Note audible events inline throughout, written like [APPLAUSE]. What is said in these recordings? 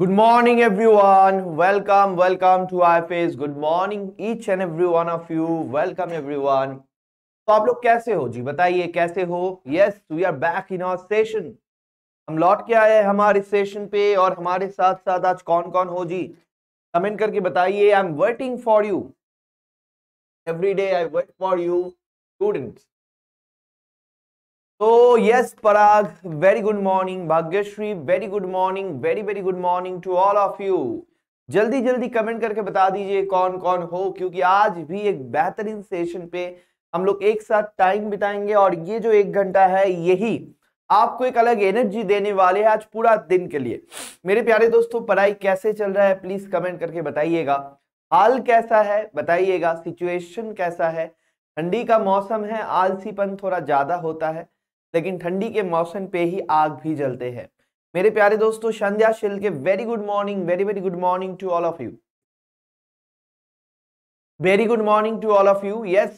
One welcome welcome to I to good morning each and every one of you welcome every one तो आप लोग कैसे हो जी बताइए कैसे हो yes we are back in our session हम लौट के आए हैं हमारे सेशन पे और हमारे साथ साथ आज कौन कौन हो जी कमेंट करके बताइए I am waiting for you every day I wait for you students तो yes Parag very good morning Bhagyashree very good morning very very good morning to all of you जल्दी जल्दी कमेंट करके बता दीजिए कौन कौन हो क्योंकि आज भी एक बेहतरीन सेशन पे हम लोग एक साथ टाइम बिताएंगे और ये जो एक घंटा है यही आपको एक अलग एनर्जी देने वाले हैं आज पूरा दिन के लिए मेरे प्यारे दोस्तों पढ़ाई कैसे चल रहा है प्लीज कमेंट करके बताइएगा हाल कैसा है बताइएगा सिचुएशन कैसा है ठंडी का मौसम है आलसीपन थोड़ा ज्यादा होता है लेकिन ठंडी के मौसम पे ही आग भी जलते हैं मेरे प्यारे दोस्तों संध्या शिल के very good morning very very good morning to all of you very good morning to all of you yes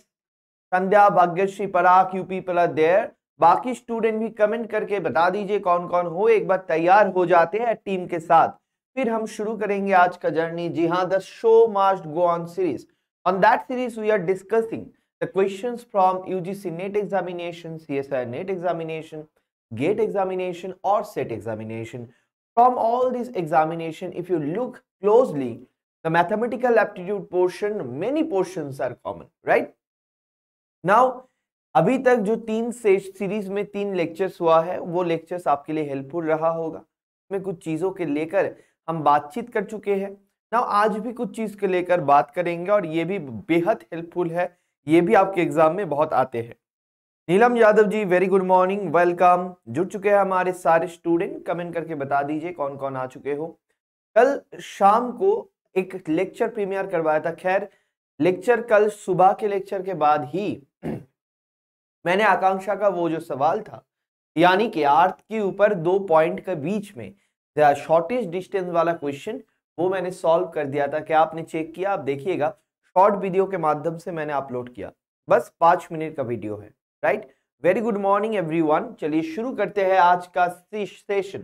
Sandhya Bhagyashree Parag you P R there बाकी स्टूडेंट भी कमेंट करके बता दीजिए कौन कौन हो एक बार तैयार हो जाते हैं टीम के साथ फिर हम शुरू करेंगे आज का जर्नी जी हाँ the show must go on series on that series we are discussing the questions from UGC NET examination, CSIR NET examination, GATE examination or SET examination. From all these examination, if you look closely, the mathematical aptitude portion, many portions are common, right? Now, अभी तक जो तीन says series में तीन lectures हुआ है वो lectures आपके लिए हेल्पफुल रहा होगा में कुछ चीज़ों के लेकर हम बातचीत कर चुके हैं ना आज भी कुछ चीज़ के लेकर बात करेंगे और ये भी बेहद हेल्पफुल है ये भी आपके एग्जाम में बहुत आते हैं Neelam Yadav ji very good morning welcome जुड़ चुके हैं हमारे सारे स्टूडेंट कमेंट करके बता दीजिए कौन कौन आ चुके हो कल शाम को एक लेक्चर प्रीमियर करवाया था खैर लेक्चर कल सुबह के लेक्चर के बाद ही [CLEARS THROAT] मैंने आकांक्षा का वो जो सवाल था यानी कि आर्थ के ऊपर दो पॉइंट के बीच में शॉर्टेज डिस्टेंस वाला क्वेश्चन वो मैंने सॉल्व कर दिया था क्या आपने चेक किया आप देखिएगा शॉर्ट वीडियो के माध्यम से मैंने अपलोड किया बस पांच मिनट का वीडियो है right very good morning every चलिए शुरू करते हैं आज का सेशन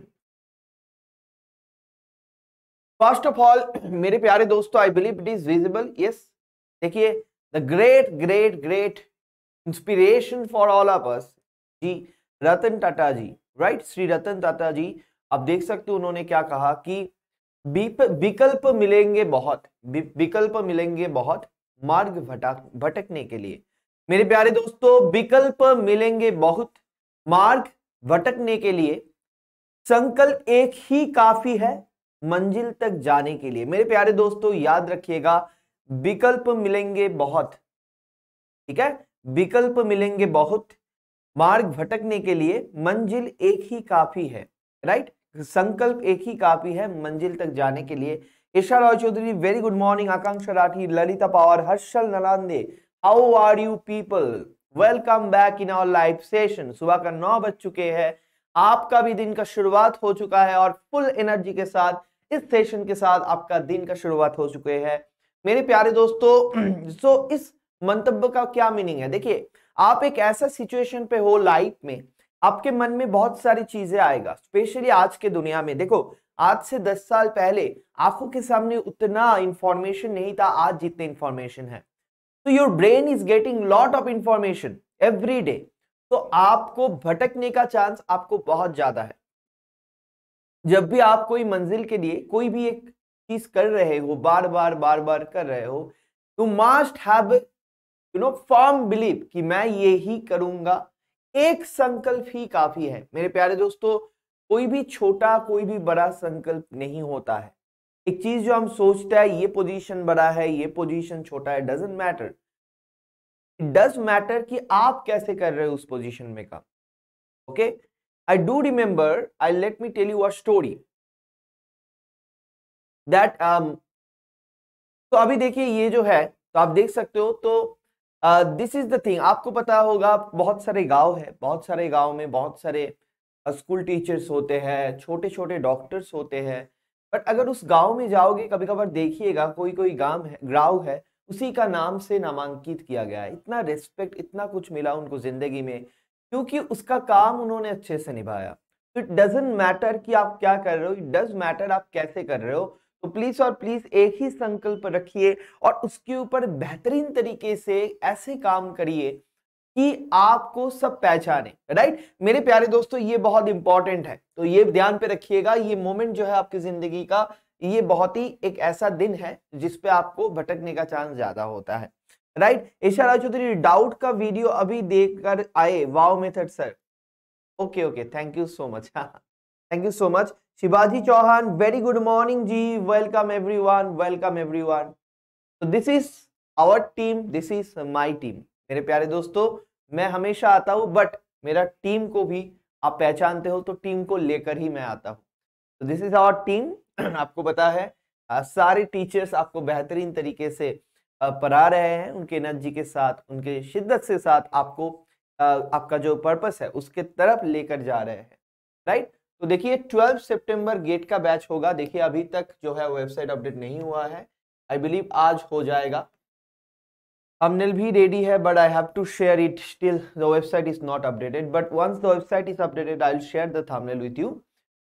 फर्स्ट ऑफ ऑल मेरे प्यारे दोस्तों I believe it is visible yes देखिए the great great great inspiration for all of us जी रतन टाटा जी राइट श्री रतन टाटा जी आप देख सकते हो उन्होंने क्या कहा कि विकल्प मिलेंगे बहुत विकल्प मिलेंगे बहुत मार्ग भटक भटकने के लिए मेरे प्यारे दोस्तों विकल्प मिलेंगे बहुत मार्ग भटकने के लिए संकल्प एक ही काफी है मंजिल तक जाने के लिए मेरे प्यारे दोस्तों याद रखिएगा विकल्प मिलेंगे बहुत ठीक है विकल्प मिलेंगे बहुत मार्ग भटकने के लिए मंजिल एक ही काफी है राइट संकल्प एक ही काफी है मंजिल तक जाने के लिए Isha Roy Chaudhary very good morning Akanksha Rathi Lalita Pawar Harshal Nalande how are you people welcome back in our live session सुबह का नौ बज चुके हैं आपका भी दिन का शुरुआत हो चुका है और फुल एनर्जी के साथ इस सेशन के साथ आपका दिन का शुरुआत हो चुके हैं मेरे प्यारे दोस्तों सो [CLEARS THROAT] इस मंतव्य का क्या मीनिंग है देखिए आप एक ऐसा सिचुएशन पे हो लाइफ में आपके मन में बहुत सारी चीजें आएगा स्पेशली आज के दुनिया में देखो आज से दस साल पहले आंखों के सामने उतना इंफॉर्मेशन नहीं था आज जितने इंफॉर्मेशन है तो your brain is getting lot of information every day तो आपको भटकने का चांस आपको बहुत ज्यादा है जब भी आप कोई मंजिल के लिए कोई भी एक चीज कर रहे हो बार बार बार बार कर रहे हो you must have you know form believe कि मैं ये ही करूंगा एक संकल्प ही काफी है मेरे प्यारे दोस्तों कोई भी छोटा कोई भी बड़ा संकल्प नहीं होता है एक चीज जो हम सोचते हैं ये पोजीशन बड़ा है ये पोजीशन छोटा है डजेंट मैटर डज मैटर कि आप कैसे कर रहे हो उस पोजीशन में काम okay I do remember I let me tell you our story that तो अभी देखिए ये जो है तो आप देख सकते हो तो दिस इज द थिंग आपको पता होगा बहुत सारे गांव है बहुत सारे गांव में बहुत सारे स्कूल टीचर्स होते हैं छोटे छोटे डॉक्टर्स होते हैं बट अगर उस गांव में जाओगे कभी कभार देखिएगा कोई कोई गांव है गाँव है उसी का नाम से नामांकित किया गया है इतना रिस्पेक्ट इतना कुछ मिला उनको ज़िंदगी में क्योंकि उसका काम उन्होंने अच्छे से निभाया तो इट डजेंट मैटर कि आप क्या कर रहे हो इट डज मैटर आप कैसे कर रहे हो तो प्लीज और प्लीज एक ही संकल्प रखिए और उसके ऊपर बेहतरीन तरीके से ऐसे काम करिए कि आपको सब पहचाने राइट मेरे प्यारे दोस्तों ये बहुत इंपॉर्टेंट है तो ये ध्यान पे रखिएगा ये मोमेंट जो है आपकी जिंदगी का ये बहुत ही एक ऐसा दिन है जिसपे आपको भटकने का चांस ज्यादा होता है राइट ईशा राज चौधरी डाउट का वीडियो अभी देखकर आए wow method sir okay okay thank you so much हाँ thank you so much Shivaji Chauhan very good morning ji welcome everyone welcome everyone तो this is our team this is my team मेरे प्यारे दोस्तों मैं हमेशा आता हूँ बट मेरा टीम को भी आप पहचानते हो तो टीम को लेकर ही मैं आता हूँ तो दिस इज आवर टीम आपको पता है सारे टीचर्स आपको बेहतरीन तरीके से पढ़ा रहे हैं उनके एनर्जी के साथ उनके शिद्दत से साथ आपको आपका जो पर्पस है उसके तरफ लेकर जा रहे हैं राइट तो देखिए 12 सितंबर गेट का बैच होगा देखिए अभी तक जो है वेबसाइट अपडेट नहीं हुआ है आई बिलीव आज हो जाएगा thumbnail भी रेडी है but I have to share it still the website is not updated but once the website is updated I share the thumbnail with you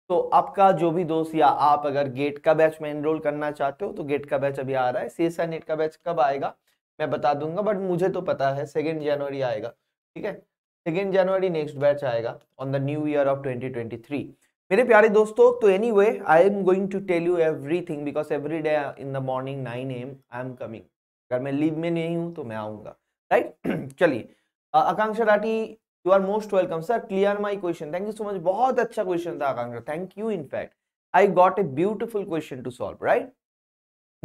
तो आपका जो भी दोस्त या आप अगर गेट का बैच में एनरोल करना चाहते हो तो गेट का बैच अभी आ रहा है सी एस नेट का बैच कब आएगा मैं बता दूंगा बट मुझे तो पता है सेकेंड जनवरी आएगा ठीक है सेकेंड जनवरी नेक्स्ट बैच आएगा on the new year of twenty मेरे प्यारे दोस्तों तो anyway I am going to tell you everything because every day in the morning nine AM I am coming अगर मैं लीव में नहीं हूँ तो मैं आऊँगा राइट [CLEARS THROAT] चलिए Akanksha Rathi you are most welcome sir clear my question thank you so much बहुत अच्छा क्वेश्चन था Akanksha thank you in fact I got a beautiful question to solve right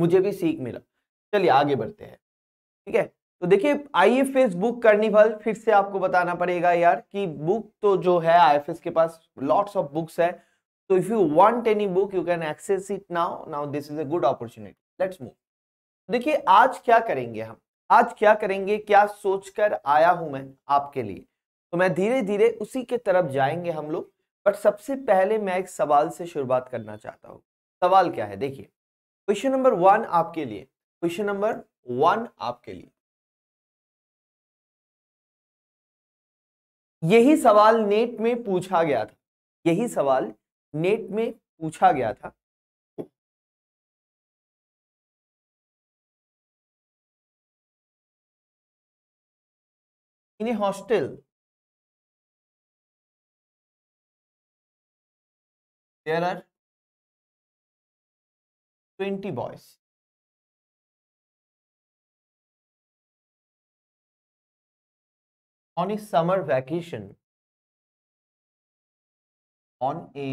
मुझे भी सीख मिला चलिए आगे बढ़ते हैं ठीक है तो देखिए आईएफएस बुक कार्निवल फिर से आपको बताना पड़ेगा यार कि बुक तो जो है आईएफएस के पास लॉट्स ऑफ बुक्स है तो if you want any book you can access it now now this is a good opportunity let's move देखिए आज क्या करेंगे हम आज क्या करेंगे क्या सोचकर आया हूं मैं आपके लिए तो मैं धीरे धीरे उसी के तरफ जाएंगे हम लोग बट सबसे पहले मैं एक सवाल से शुरुआत करना चाहता हूँ सवाल क्या है देखिए क्वेश्चन नंबर वन आपके लिए क्वेश्चन नंबर वन आपके लिए यही सवाल नेट में पूछा गया था यही सवाल नेट में पूछा गया था in hostel there are twenty boys on a summer vacation on a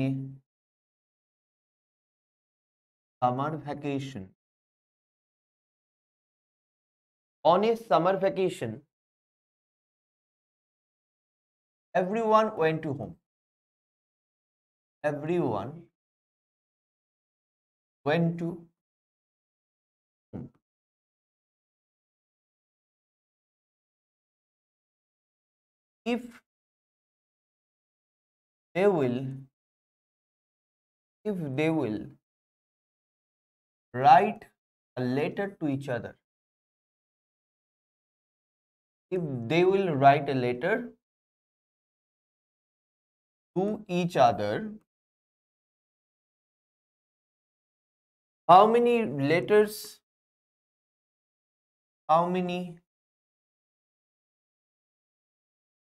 summer vacation on a summer vacation everyone went to home everyone went to if they will if they will write a letter to each other if they will write a letter to each other how many letters how many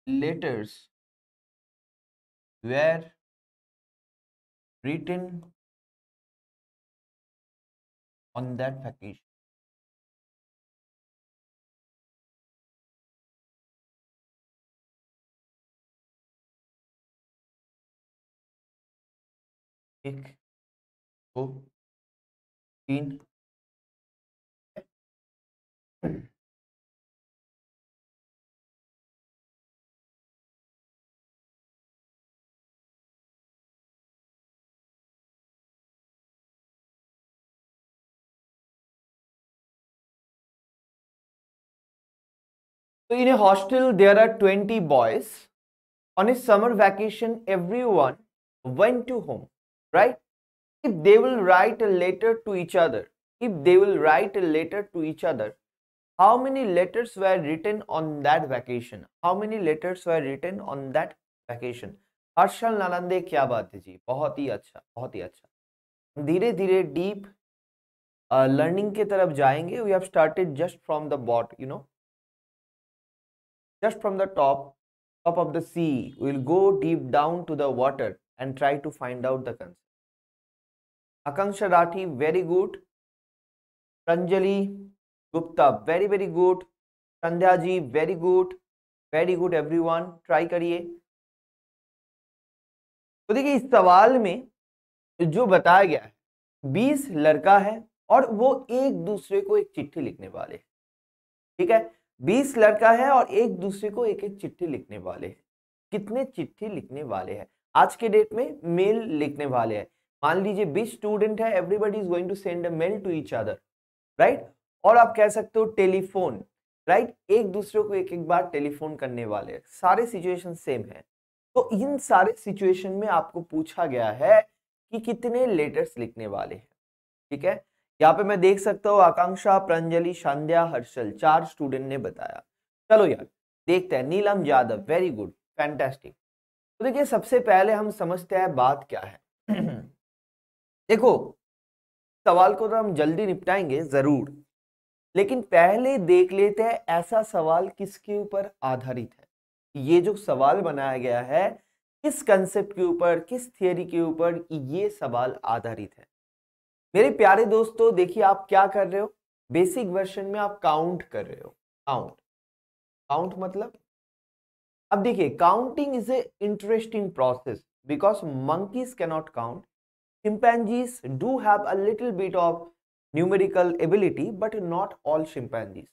Mm-hmm. letters were written on that vacation. एक दो तीन So in a hostel, there are 20 boys. On a summer vacation, everyone went to home, right? If they will write a letter to each other, if they will write a letter to each other, how many letters were written on that vacation? How many letters were written on that vacation? Arshal Nalande, क्या बात है जी बहुत ही अच्छा बहुत ही अच्छा धीरे धीरे deep learning के तरफ जाएंगे We have started just from the bot, you know. just from the top top of the sea we will go deep down to the water and try to find out the concept akanksha rathi very good pranjali gupta very very good sandhya ji very good very good everyone try करिए तो देखिए इस सवाल में जो बताया गया है बीस लड़का है और वो एक दूसरे को एक चिट्ठी लिखने वाले ठीक है बीस लड़का है और एक दूसरे को एक एक चिट्ठी लिखने वाले हैं कितने चिट्ठी लिखने वाले हैं आज के डेट में मेल लिखने वाले हैं मान लीजिए बीस स्टूडेंट है everybody is going to send a mail to each other right और आप कह सकते हो टेलीफोन राइट एक दूसरे को एक एक बार टेलीफोन करने वाले है सारे सिचुएशन सेम है तो इन सारे सिचुएशन में आपको पूछा गया है कि कितने लेटर्स लिखने वाले हैं ठीक है यहाँ पे मैं देख सकता हूँ आकांक्षा प्रंजलि संध्या हर्षल चार स्टूडेंट ने बताया चलो यार देखते हैं Neelam Yadav very good fantastic तो देखिए सबसे पहले हम समझते हैं बात क्या है [CLEARS THROAT] देखो सवाल को तो हम जल्दी निपटाएंगे जरूर लेकिन पहले देख लेते हैं ऐसा सवाल किसके ऊपर आधारित है ये जो सवाल बनाया गया है किस कंसेप्ट के ऊपर किस थियोरी के ऊपर ये सवाल आधारित है मेरे प्यारे दोस्तों देखिए आप क्या कर रहे हो बेसिक वर्जन में आप काउंट कर रहे हो काउंट काउंट मतलब अब देखिए counting is a interesting process because monkeys cannot count chimpanzees do have a little bit of numerical ability but not all chimpanzees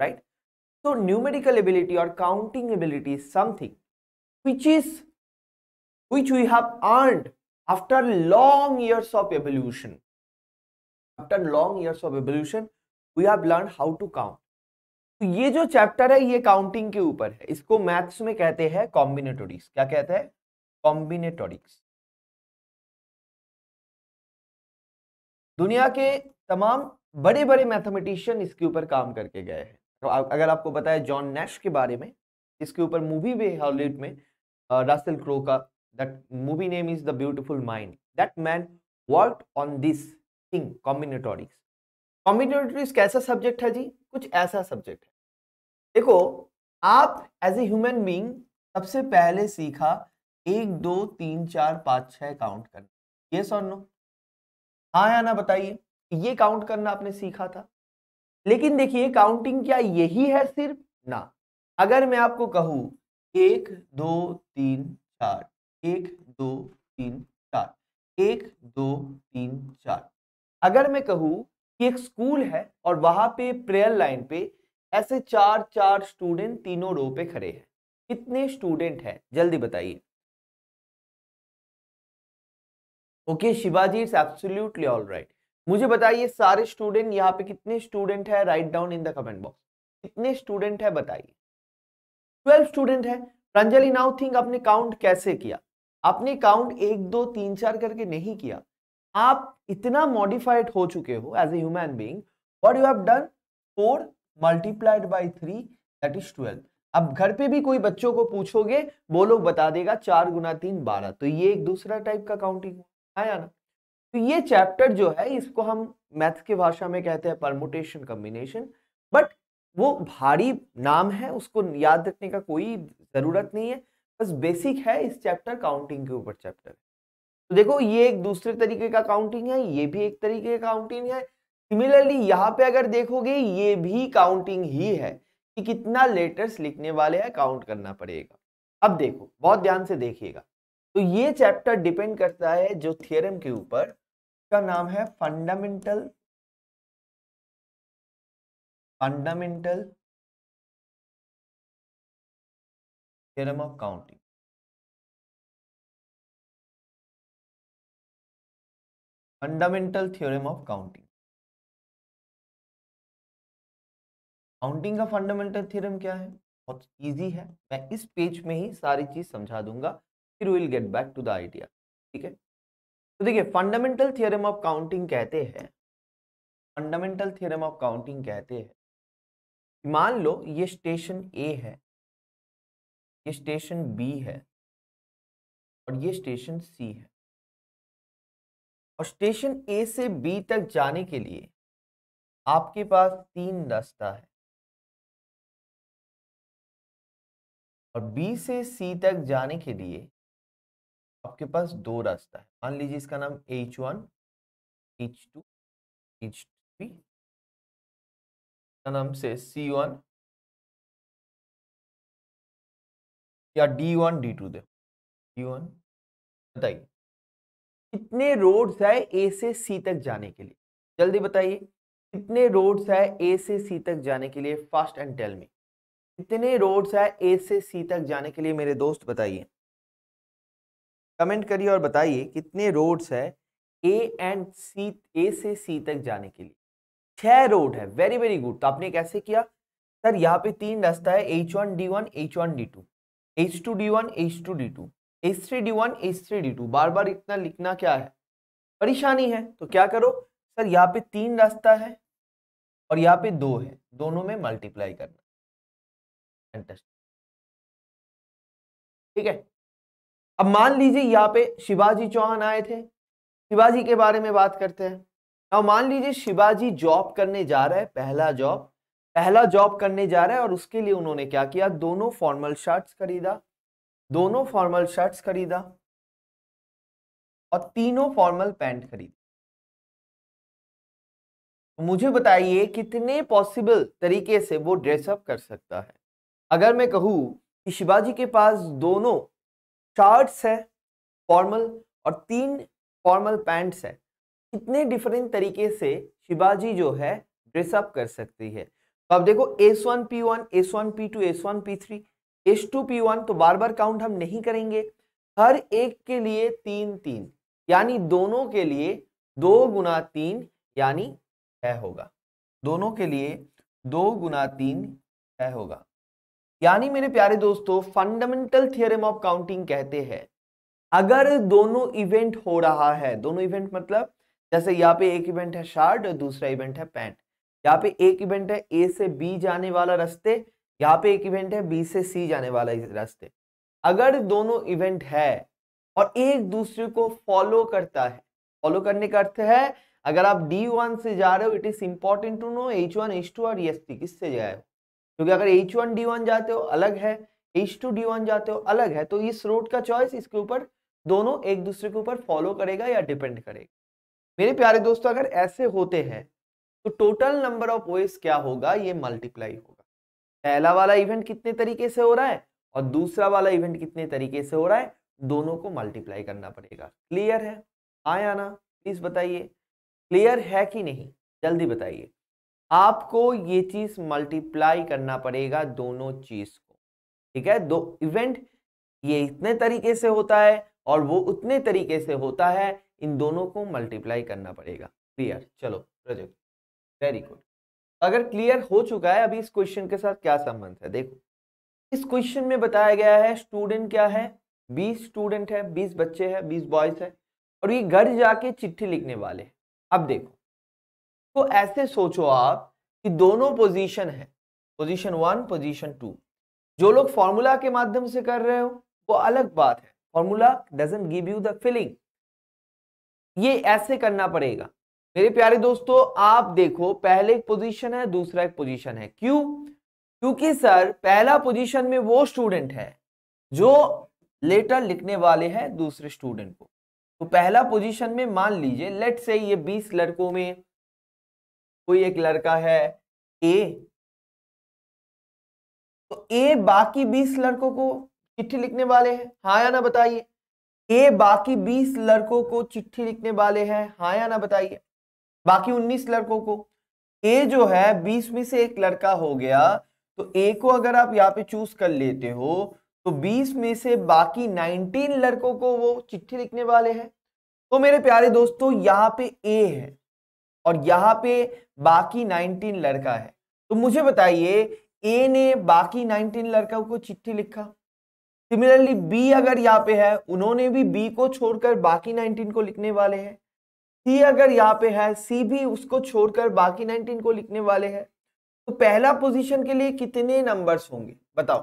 right so numerical ability और counting ability is something which is which we have earned after long years of evolution after long years of evolution we have learn how to count तो ये जो chapter है ये counting के ऊपर है इसको मैथ्स में कहते हैं कॉम्बिनेटोरिक्स क्या कहते हैं कॉम्बिनेटोरिक्स दुनिया के तमाम बड़े बड़े मैथमेटिशियन इसके ऊपर काम करके गए हैं तो अगर आपको बताया जॉन नैश के बारे में इसके ऊपर मूवी भी है हॉलीवुड में रासिल क्रो का that movie name is the beautiful mind that man work on this thing combinatorics combinatorics कैसा सब्जेक्ट है जी कुछ ऐसा सब्जेक्ट है देखो आप एज ए ह्यूमन बींग सबसे पहले सीखा एक दो तीन चार पाँच छः काउंट करना ये सुन लो हाँ या ना बताइए ये काउंट करना आपने सीखा था लेकिन देखिए काउंटिंग क्या यही है सिर्फ ना अगर मैं आपको कहूँ एक दो तीन चार एक दो तीन चार एक दो तीन चार अगर मैं कहूँ कि एक स्कूल है और वहां पे प्रेयर लाइन पे ऐसे चार चार स्टूडेंट तीनों रो पे खड़े हैं कितने स्टूडेंट हैं जल्दी बताइए okay Shivaji it's absolutely all right मुझे बताइए सारे स्टूडेंट यहाँ पे कितने स्टूडेंट है write down in the comment box कितने स्टूडेंट है बताइए ट्वेल्व स्टूडेंट है प्रांजलि नाउ थिंक आपने काउंट कैसे किया आपने काउंट एक दो तीन चार करके नहीं किया आप इतना मॉडिफाइड हो चुके हो as a human being what you have done four multiplied by three that is twelve अब घर पे भी कोई बच्चों को पूछोगे वो लोग बता देगा चार गुना तीन बारह तो ये एक दूसरा टाइप का काउंटिंग है आया ना तो ये चैप्टर जो है इसको हम मैथ्स की भाषा में कहते हैं परमुटेशन कम्बिनेशन बट वो भारी नाम है उसको याद रखने का कोई ज़रूरत नहीं है बस बेसिक है इस चैप्टर काउंटिंग के ऊपर चैप्टर तो देखो ये एक दूसरे तरीके का काउंटिंग है ये भी एक तरीके का काउंटिंग है सिमिलरली यहाँ पे अगर देखोगे ये भी काउंटिंग ही है कि कितना लेटर्स लिखने वाले हैं काउंट करना पड़ेगा अब देखो बहुत ध्यान से देखिएगा तो ये चैप्टर डिपेंड करता है जो थियरम के ऊपर का नाम है fundamental fundamental theorem of counting fundamental theorem of counting counting का फंडामेंटल थ्योरम क्या है बहुत इजी है मैं इस पेज में ही सारी चीज समझा दूंगा फिर will get back to the idea ठीक है तो देखिए फंडामेंटल थ्योरम ऑफ काउंटिंग कहते हैं फंडामेंटल थ्योरम ऑफ काउंटिंग कहते हैं मान लो ये स्टेशन ए है ये स्टेशन बी है और ये स्टेशन सी है और स्टेशन ए से बी तक जाने के लिए आपके पास तीन रास्ता है और बी से सी तक जाने के लिए आपके पास दो रास्ता है मान लीजिए इसका नाम H one H two H three नाम से सी वन या डी वन डी टू दे डी वन बताइए कितने रोड्स है ए से सी तक जाने के लिए जल्दी बताइए कितने रोड्स है ए से सी तक जाने के लिए फास्ट एंड टेल मी कितने रोड्स है ए से सी तक जाने के लिए मेरे दोस्त बताइए कमेंट करिए और बताइए कितने रोड्स है ए एंड सी ए से सी तक जाने के लिए छह रोड है वेरी वेरी गुड तो आपने कैसे किया सर यहाँ पे तीन रास्ता है H one D one H one D two H two D one H two D two S three D one S three D two बार बार इतना लिखना क्या है परेशानी है तो क्या करो सर यहाँ पे तीन रास्ता है और यहाँ पे दो है दोनों में मल्टीप्लाई करना ठीक है अब मान लीजिए यहाँ पे शिवाजी चौहान आए थे शिवाजी के बारे में बात करते हैं अब मान लीजिए शिवाजी जॉब करने जा रहा है पहला जॉब पहला जॉब करने जा रहा है और उसके लिए उन्होंने क्या किया दोनों फॉर्मल शर्ट्स खरीदा दोनों फॉर्मल शर्ट्स खरीदा और तीनों फॉर्मल पैंट खरीदा मुझे बताइए कितने पॉसिबल तरीके से वो ड्रेसअप कर सकता है अगर मैं कहूँ कि शिवाजी के पास दोनों शर्ट्स है फॉर्मल और तीन फॉर्मल पैंट्स है कितने डिफरेंट तरीके से शिवाजी जो है ड्रेसअप कर सकती है तो आप देखो S one P one S one P two S one P three S two P one तो बार बार काउंट हम नहीं करेंगे हर एक के लिए तीन तीन यानी दोनों के लिए दो गुना तीन यानी है होगा दोनों के लिए दो गुना तीन है होगा यानी मेरे प्यारे दोस्तों फंडामेंटल थियरम ऑफ काउंटिंग कहते हैं अगर दोनों इवेंट हो रहा है दोनों इवेंट मतलब जैसे यहाँ पे एक इवेंट है शार्ट और दूसरा इवेंट है पैंट यहाँ पे एक इवेंट है ए से बी जाने वाला रास्ते यहाँ पे एक इवेंट है बी से सी जाने वाला इस रास्ते अगर दोनों इवेंट है और एक दूसरे को फॉलो करता है फॉलो करने का अर्थ है अगर आप डी वन से जा रहे हो it is important to know H one H two और एस e थ्री किससे जाए क्योंकि अगर एच वन डी वन जाते हो अलग है एच टू डी वन जाते हो अलग है तो इस रोड का चॉइस इसके ऊपर दोनों एक दूसरे के ऊपर फॉलो करेगा या डिपेंड करेगा मेरे प्यारे दोस्तों अगर ऐसे होते हैं तो टोटल नंबर ऑफ वेज क्या होगा ये मल्टीप्लाई होगा पहला वाला इवेंट कितने तरीके से हो रहा है और दूसरा वाला इवेंट कितने तरीके से हो रहा है दोनों को मल्टीप्लाई करना पड़ेगा क्लियर है आए आना प्लीज बताइए क्लियर है कि नहीं जल्दी बताइए आपको ये चीज मल्टीप्लाई करना पड़ेगा दोनों चीज को ठीक है दो इवेंट ये इतने तरीके से होता है और वो उतने तरीके से होता है इन दोनों को मल्टीप्लाई करना पड़ेगा क्लियर चलो प्रोजेक्ट वेरी गुड अगर क्लियर हो चुका है अभी इस क्वेश्चन के साथ क्या संबंध है देखो इस क्वेश्चन में बताया गया है स्टूडेंट क्या है बीस स्टूडेंट है बीस बच्चे है बीस बॉयज है और ये घर जाके चिट्ठी लिखने वाले हैं अब देखो तो ऐसे सोचो आप कि दोनों पोजीशन है पोजीशन वन पोजीशन टू जो लोग फॉर्मूला के माध्यम से कर रहे हो वो अलग बात है formula doesn't give you the feeling ये ऐसे करना पड़ेगा मेरे प्यारे दोस्तों आप देखो पहले एक पोजीशन है दूसरा एक पोजीशन है क्यों क्योंकि सर पहला पोजीशन में वो स्टूडेंट है जो लेटर लिखने वाले हैं दूसरे स्टूडेंट को तो पहला पोजीशन में मान लीजिए लेट से ये बीस लड़कों में कोई एक लड़का है ए तो ए बाकी बीस लड़कों को चिट्ठी लिखने वाले हैं हा या ना बताइए ए बाकी बीस लड़कों को चिट्ठी लिखने वाले हैं हा या ना बताइए बाकी उन्नीस लड़कों को ए जो है बीस में से एक लड़का हो गया तो ए को अगर आप यहाँ पे चूज कर लेते हो तो 20 में से बाकी 19 लड़कों को वो चिट्ठी लिखने वाले हैं तो मेरे प्यारे दोस्तों यहाँ पे ए है और यहाँ पे बाकी 19 लड़का है तो मुझे बताइए ए ने बाकी 19 लड़कों को चिट्ठी लिखा सिमिलरली बी अगर यहाँ पे है उन्होंने भी बी को छोड़कर बाकी 19 को लिखने वाले हैं सी अगर यहाँ पे है सी भी उसको छोड़कर बाकी 19 को लिखने वाले हैं तो पहला पोजीशन के लिए कितने नंबर्स होंगे बताओ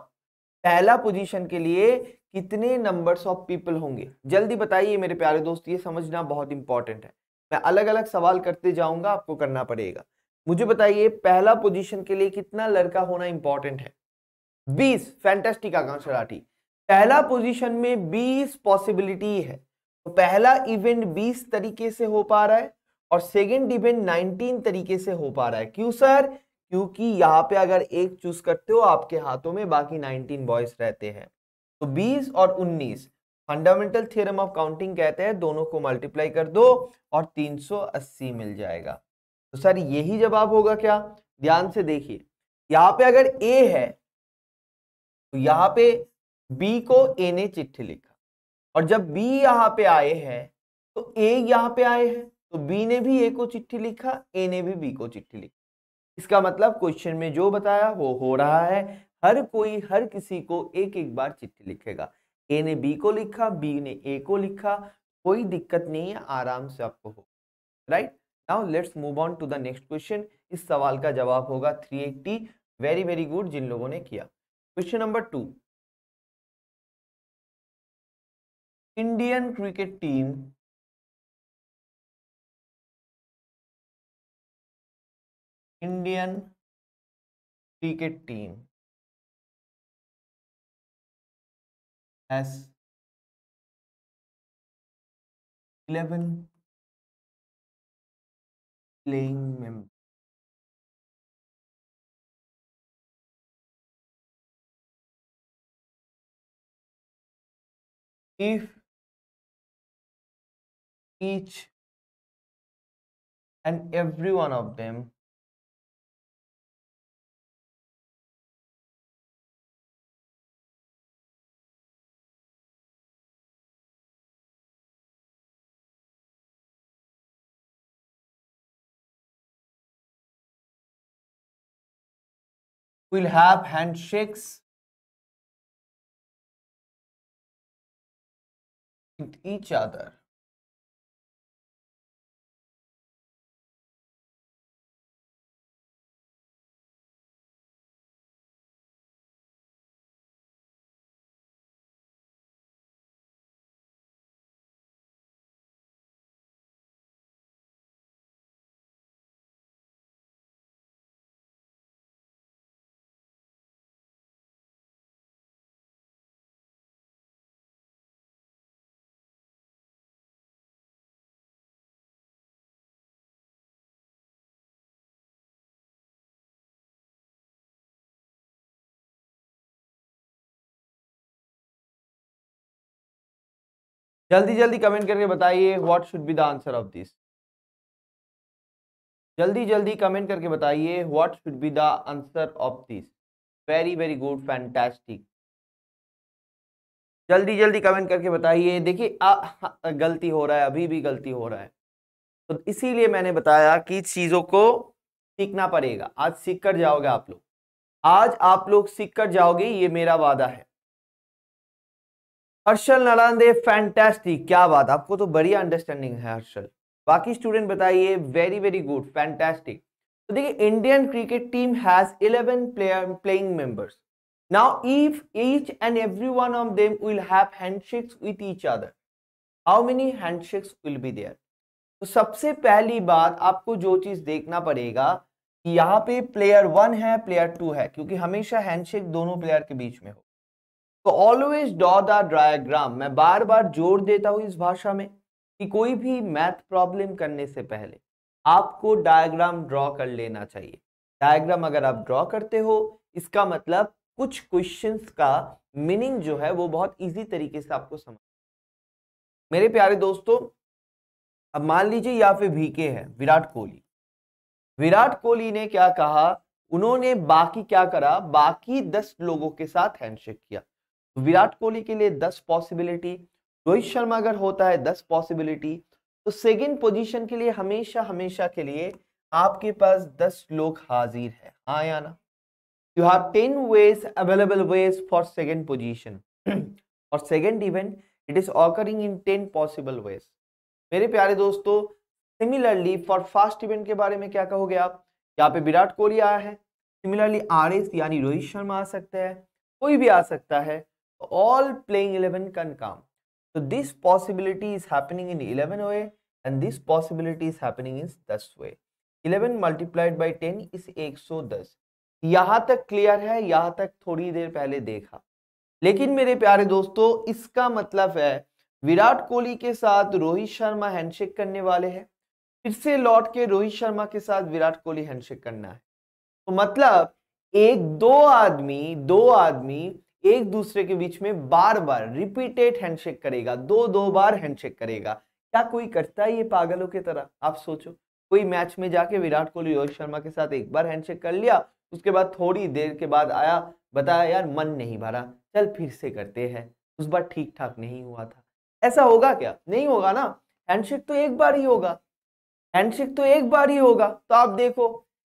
पहला पोजीशन के लिए कितने नंबर्स ऑफ पीपल होंगे जल्दी बताइए मेरे प्यारे दोस्त ये समझना बहुत इंपॉर्टेंट है मैं अलग अलग सवाल करते जाऊंगा आपको करना पड़ेगा मुझे बताइए पहला पोजिशन के लिए कितना लड़का होना इंपॉर्टेंट है बीस फैंटेस्टिक आकांक्षा राठी पहला पोजीशन में बीस पॉसिबिलिटी है तो पहला इवेंट 20 तरीके से हो पा रहा है और सेकेंड इवेंट 19 तरीके से हो पा रहा है क्यों सर क्योंकि यहाँ पे अगर एक चूज करते हो आपके हाथों में बाकी 19 बॉयज रहते हैं तो 20 और 19 फंडामेंटल थ्योरम ऑफ काउंटिंग कहते हैं दोनों को मल्टीप्लाई कर दो और 380 मिल जाएगा तो सर यही जवाब होगा क्या ध्यान से देखिए यहाँ पे अगर ए है तो यहाँ पे बी को ए ने चिट्ठी लिखा और जब बी यहाँ पे आए हैं तो ए यहाँ पे आए हैं तो बी ने भी ए को चिट्ठी लिखा ए ने भी बी को चिट्ठी लिखी इसका मतलब क्वेश्चन में जो बताया वो हो रहा है हर कोई हर किसी को एक एक बार चिट्ठी लिखेगा ए ने बी को लिखा बी ने ए को लिखा कोई दिक्कत नहीं है आराम से आपको हो right now let's move on to the next question इस सवाल का जवाब होगा three eighty very very good जिन लोगों ने किया question number two Indian cricket team Indian cricket team has 11 playing members. If each and every one of them will have handshakes with each other जल्दी जल्दी कमेंट करके बताइए what should be the answer of this जल्दी जल्दी comment करके बताइए what should be the answer of this very very good fantastic जल्दी जल्दी कमेंट करके बताइए देखिए हाँ, गलती हो रहा है अभी भी गलती हो रहा है तो इसीलिए मैंने बताया कि चीज़ों को सीखना पड़ेगा आज सीख कर जाओगे आप लोग आज आप लोग सीख कर जाओगे ये मेरा वादा है हर्षल नलांदे फैंटेस्टिक क्या बात आपको तो बढ़िया अंडरस्टैंडिंग है हर्षल बाकी स्टूडेंट बताइए वेरी वेरी गुड फैंटेस्टिक तो देखिए Indian cricket team has 11 player playing members now if each and every one of them will have handshakes with each other how many handshakes will be there तो सबसे पहली बात आपको जो चीज देखना पड़ेगा कि यहाँ पे प्लेयर वन है प्लेयर टू है क्योंकि हमेशा हैंडशेक दोनों प्लेयर के बीच में हो तो ऑलवेज डॉ द डायग्राम मैं बार बार जोर देता हूँ इस भाषा में कि कोई भी मैथ प्रॉब्लम करने से पहले आपको डायग्राम ड्रॉ कर लेना चाहिए डायग्राम अगर आप ड्रॉ करते हो इसका मतलब कुछ क्वेश्चंस का मीनिंग जो है वो बहुत इजी तरीके से आपको समझ मेरे प्यारे दोस्तों अब मान लीजिए या फिर भीके है विराट कोहली विराट कोहली ने क्या कहा उन्होंने बाकी क्या करा बाकी दस लोगों के साथ हैंडशेक किया विराट कोहली के लिए दस पॉसिबिलिटी रोहित शर्मा अगर होता है दस पॉसिबिलिटी तो सेकेंड पोजीशन के लिए हमेशा हमेशा के लिए आपके पास दस लोग हाजिर है हाँ या ना you have ten ways available ways for second position और second event it is occurring in ten possible ways मेरे प्यारे दोस्तों सिमिलरली फॉर फास्ट इवेंट के बारे में क्या कहोगे आप यहाँ पे विराट कोहली आया है सिमिलरली आर यानी रोहित शर्मा आ सकता है कोई भी आ सकता है all playing 11 can come. So this possibility is happening in 11 way and this possibility is happening in 10 way. 11 multiplied by 10 is 110. यहाँ तक क्लियर है यहाँ तक थोड़ी देर पहले देखा लेकिन मेरे प्यारे दोस्तों इसका मतलब है विराट कोहली के साथ रोहित शर्मा हैंडशेक करने वाले हैं फिर से लौट के रोहित शर्मा के साथ विराट कोहली हैंडशेक करना है तो मतलब एक दो आदमी दो आदमी एक दूसरे के बीच में बार बार रिपीटेड हैंडशेक करेगा दो दो बार हैंडशेक करेगा क्या कोई करता है ये पागलों की तरह आप सोचो कोई मैच में जाके विराट कोहली रोहित शर्मा के साथ एक बार हैंडशेक कर लिया उसके बाद थोड़ी देर के बाद आया बताया यार मन नहीं भरा चल फिर से करते हैं उस बार ठीक ठाक नहीं हुआ था ऐसा होगा क्या नहीं होगा ना हैंडशेक तो एक बार ही होगा हैंडशेक तो एक बार ही होगा तो आप देखो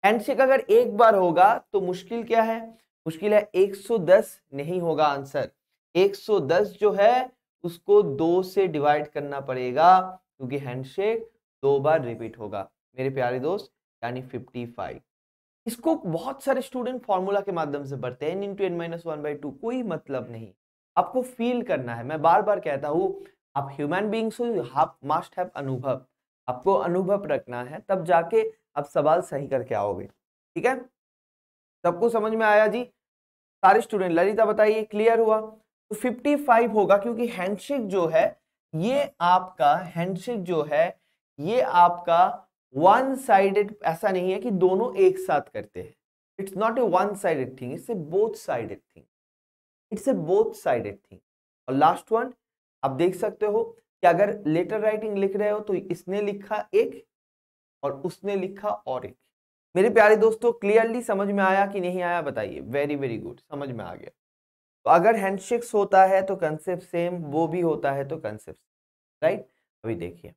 हैंडशेक अगर एक बार होगा तो मुश्किल क्या है मुश्किल है 110 नहीं होगा आंसर 110 जो है उसको दो से डिवाइड करना पड़ेगा क्योंकि हैंडशेक दो बार रिपीट होगा मेरे प्यारे दोस्त यानी 55 इसको बहुत सारे स्टूडेंट फॉर्मूला के माध्यम से पढ़ते हैं N into N minus one by two कोई मतलब नहीं आपको फील करना है मैं बार बार कहता हूँ आप ह्यूमन बींग्स हो मस्ट हैव अनुभव आपको अनुभव रखना है तब जाके आप सवाल सही करके आओगे ठीक है सबको समझ में आया जी सारे स्टूडेंट ललिता बताइए क्लियर हुआ तो 55 होगा क्योंकि हैंडशेक जो है ये आपका हैंडशेक जो है ये आपका वन साइडेड ऐसा नहीं है कि दोनों एक साथ करते हैं it's not a one sided thing it's a both sided thing it's a both sided thing और लास्ट वन आप देख सकते हो कि अगर लेटर राइटिंग लिख रहे हो तो इसने लिखा एक और उसने लिखा और एक मेरे प्यारे दोस्तों क्लियरली समझ में आया कि नहीं आया बताइए वेरी वेरी गुड समझ में आ गया तो अगर हैंडशेक्स होता है तो कंसेप्ट सेम वो भी होता है तो कंसेप्ट राइट अभी देखिए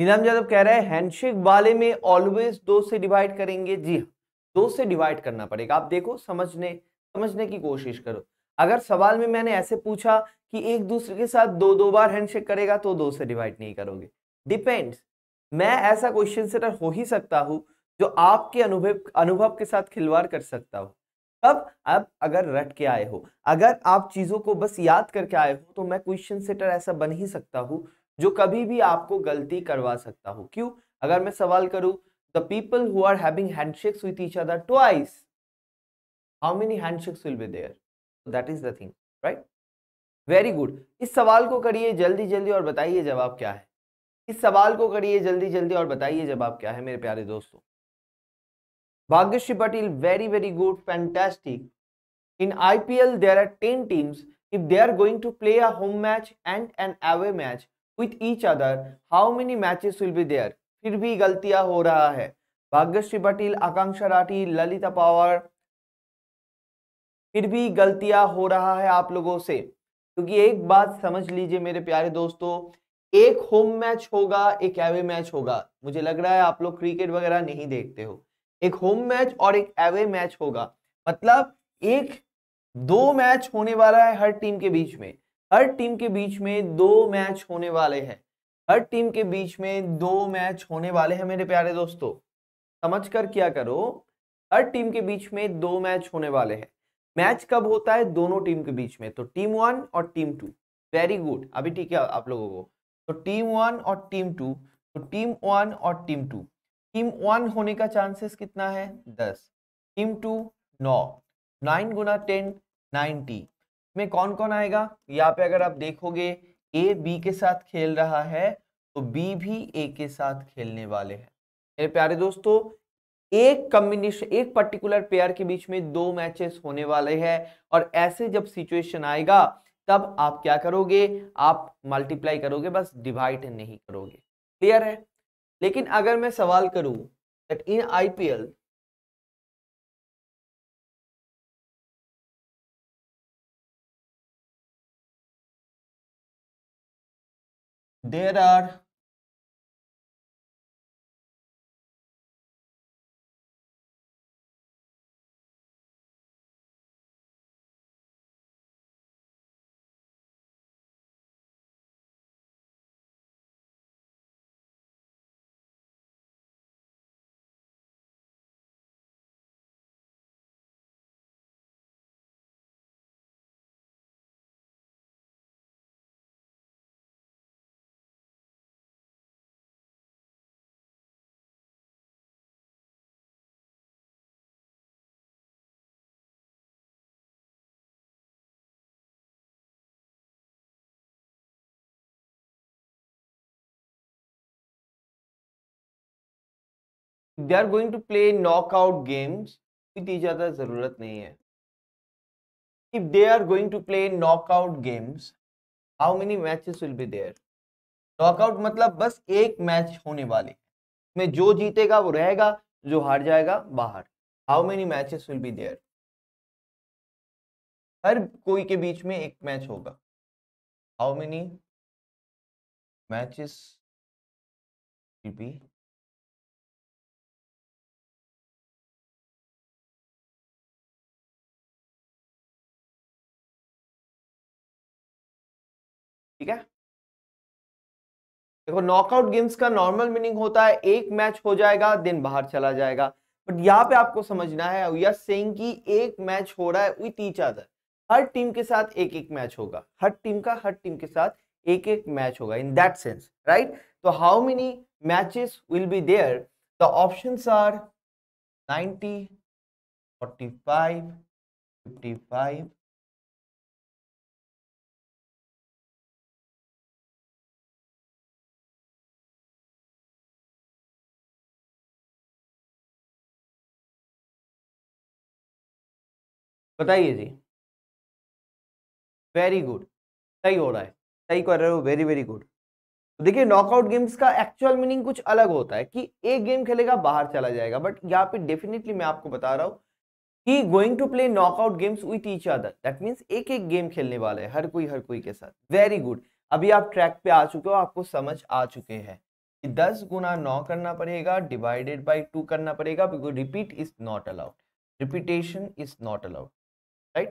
नीलम यादव कह रहे हैं हैंडशेक वाले में ऑलवेज दो से डिवाइड करेंगे जी हाँ दो से डिवाइड करना पड़ेगा आप देखो समझने समझने की कोशिश करो अगर सवाल में मैंने ऐसे पूछा कि एक दूसरे के साथ दो दो बार हैंडशेक करेगा तो दो से डिवाइड नहीं करोगे डिपेंड्स मैं ऐसा क्वेश्चन सेटर हो ही सकता हूँ जो आपके अनुभव अनुभव के साथ खिलवाड़ कर सकता हो अब अब अगर रट के आए हो अगर आप चीज़ों को बस याद करके आए हो तो मैं क्वेश्चन सेटर ऐसा बन ही सकता हूँ जो कभी भी आपको गलती करवा सकता हो क्यों अगर मैं सवाल करूं the people who are having handshakes with each other twice how many handshakes will be there that is the thing right very good इस सवाल को करिए जल्दी जल्दी और बताइए जवाब क्या है इस सवाल को करिए जल्दी जल्दी और बताइए जवाब क्या है मेरे प्यारे दोस्तों Bhagyashree Patel very very good fantastic in IPL there are ten teams if they are going to play a home match and an away match with each other how many matches will be there फिर भी गलतियां हो रहा है भाग्यश्री पटेल आकांक्षा राठी ललिता पावर फिर भी गलतियां हो रहा है आप लोगों से क्योंकि एक बात समझ लीजिए मेरे प्यारे दोस्तों एक होम मैच होगा एक एवे मैच होगा मुझे लग रहा है आप लोग क्रिकेट वगैरह नहीं देखते हो एक होम मैच और एक एवे मैच होगा मतलब एक दो मैच होने वाला है हर टीम के बीच में हर टीम के बीच में दो मैच होने वाले हैं हर टीम के बीच में दो मैच होने वाले हैं मेरे प्यारे दोस्तों समझ कर क्या करो हर टीम के बीच में दो मैच होने वाले हैं मैच कब होता है दोनों टीम के बीच में तो टीम वन और टीम टू वेरी गुड अभी ठीक है आप लोगों को तो टीम वन और टीम टू तो टीम वन और टीम टू टीम वन होने का चांसेस कितना है दस टीम टू नौ नाइन गुना टेन नाइनटी में कौन कौन आएगा यहाँ पे अगर आप देखोगे ए बी के साथ खेल रहा है तो बी भी ए के साथ खेलने वाले हैं मेरे प्यारे दोस्तों एक कम्बिनेशन एक पर्टिकुलर पेयर के बीच में दो मैचेस होने वाले हैं और ऐसे जब सिचुएशन आएगा तब आप क्या करोगे आप मल्टीप्लाई करोगे बस डिवाइड नहीं करोगे क्लियर है लेकिन अगर मैं सवाल करूं that in IPL there are they are going to play knockout games इतनी ज़्यादा ज़रूरत नहीं है if they are going to play knockout games how many matches will be there knockout मतलब बस एक मैच होने वाले में जो जीतेगा वो रहेगा जो हार जाएगा बाहर how many matches will be there हर कोई के बीच में एक मैच होगा how many matches will be ठीक है देखो नॉकआउट गेम्स का नॉर्मल मीनिंग होता है एक मैच हो जाएगा दिन बाहर चला जाएगा बट यहाँ पे आपको समझना है सेइंग कि एक मैच हो रहा है विथ ईच अदर हर टीम के साथ एक एक मैच होगा हर टीम का हर टीम के साथ एक एक मैच होगा इन दैट सेंस राइट तो how many matches will be there the option are 90 45 55 बताइए जी वेरी गुड सही हो रहा है सही कर रहे हो वेरी वेरी गुड देखिए नॉकआउट गेम्स का एक्चुअल मीनिंग कुछ अलग होता है कि एक गेम खेलेगा बाहर चला जाएगा बट यहाँ पे डेफिनेटली मैं आपको बता रहा हूँ कि going to play knockout games with each other that means एक एक गेम खेलने वाले हैं हर कोई हर कोई के साथ वेरी गुड अभी आप ट्रैक पे आ चुके हो आपको समझ आ चुके हैं कि दस गुना नौ करना पड़ेगा डिवाइडेड बाई टू करना पड़ेगा because repeat is not allowed repetition is not allowed right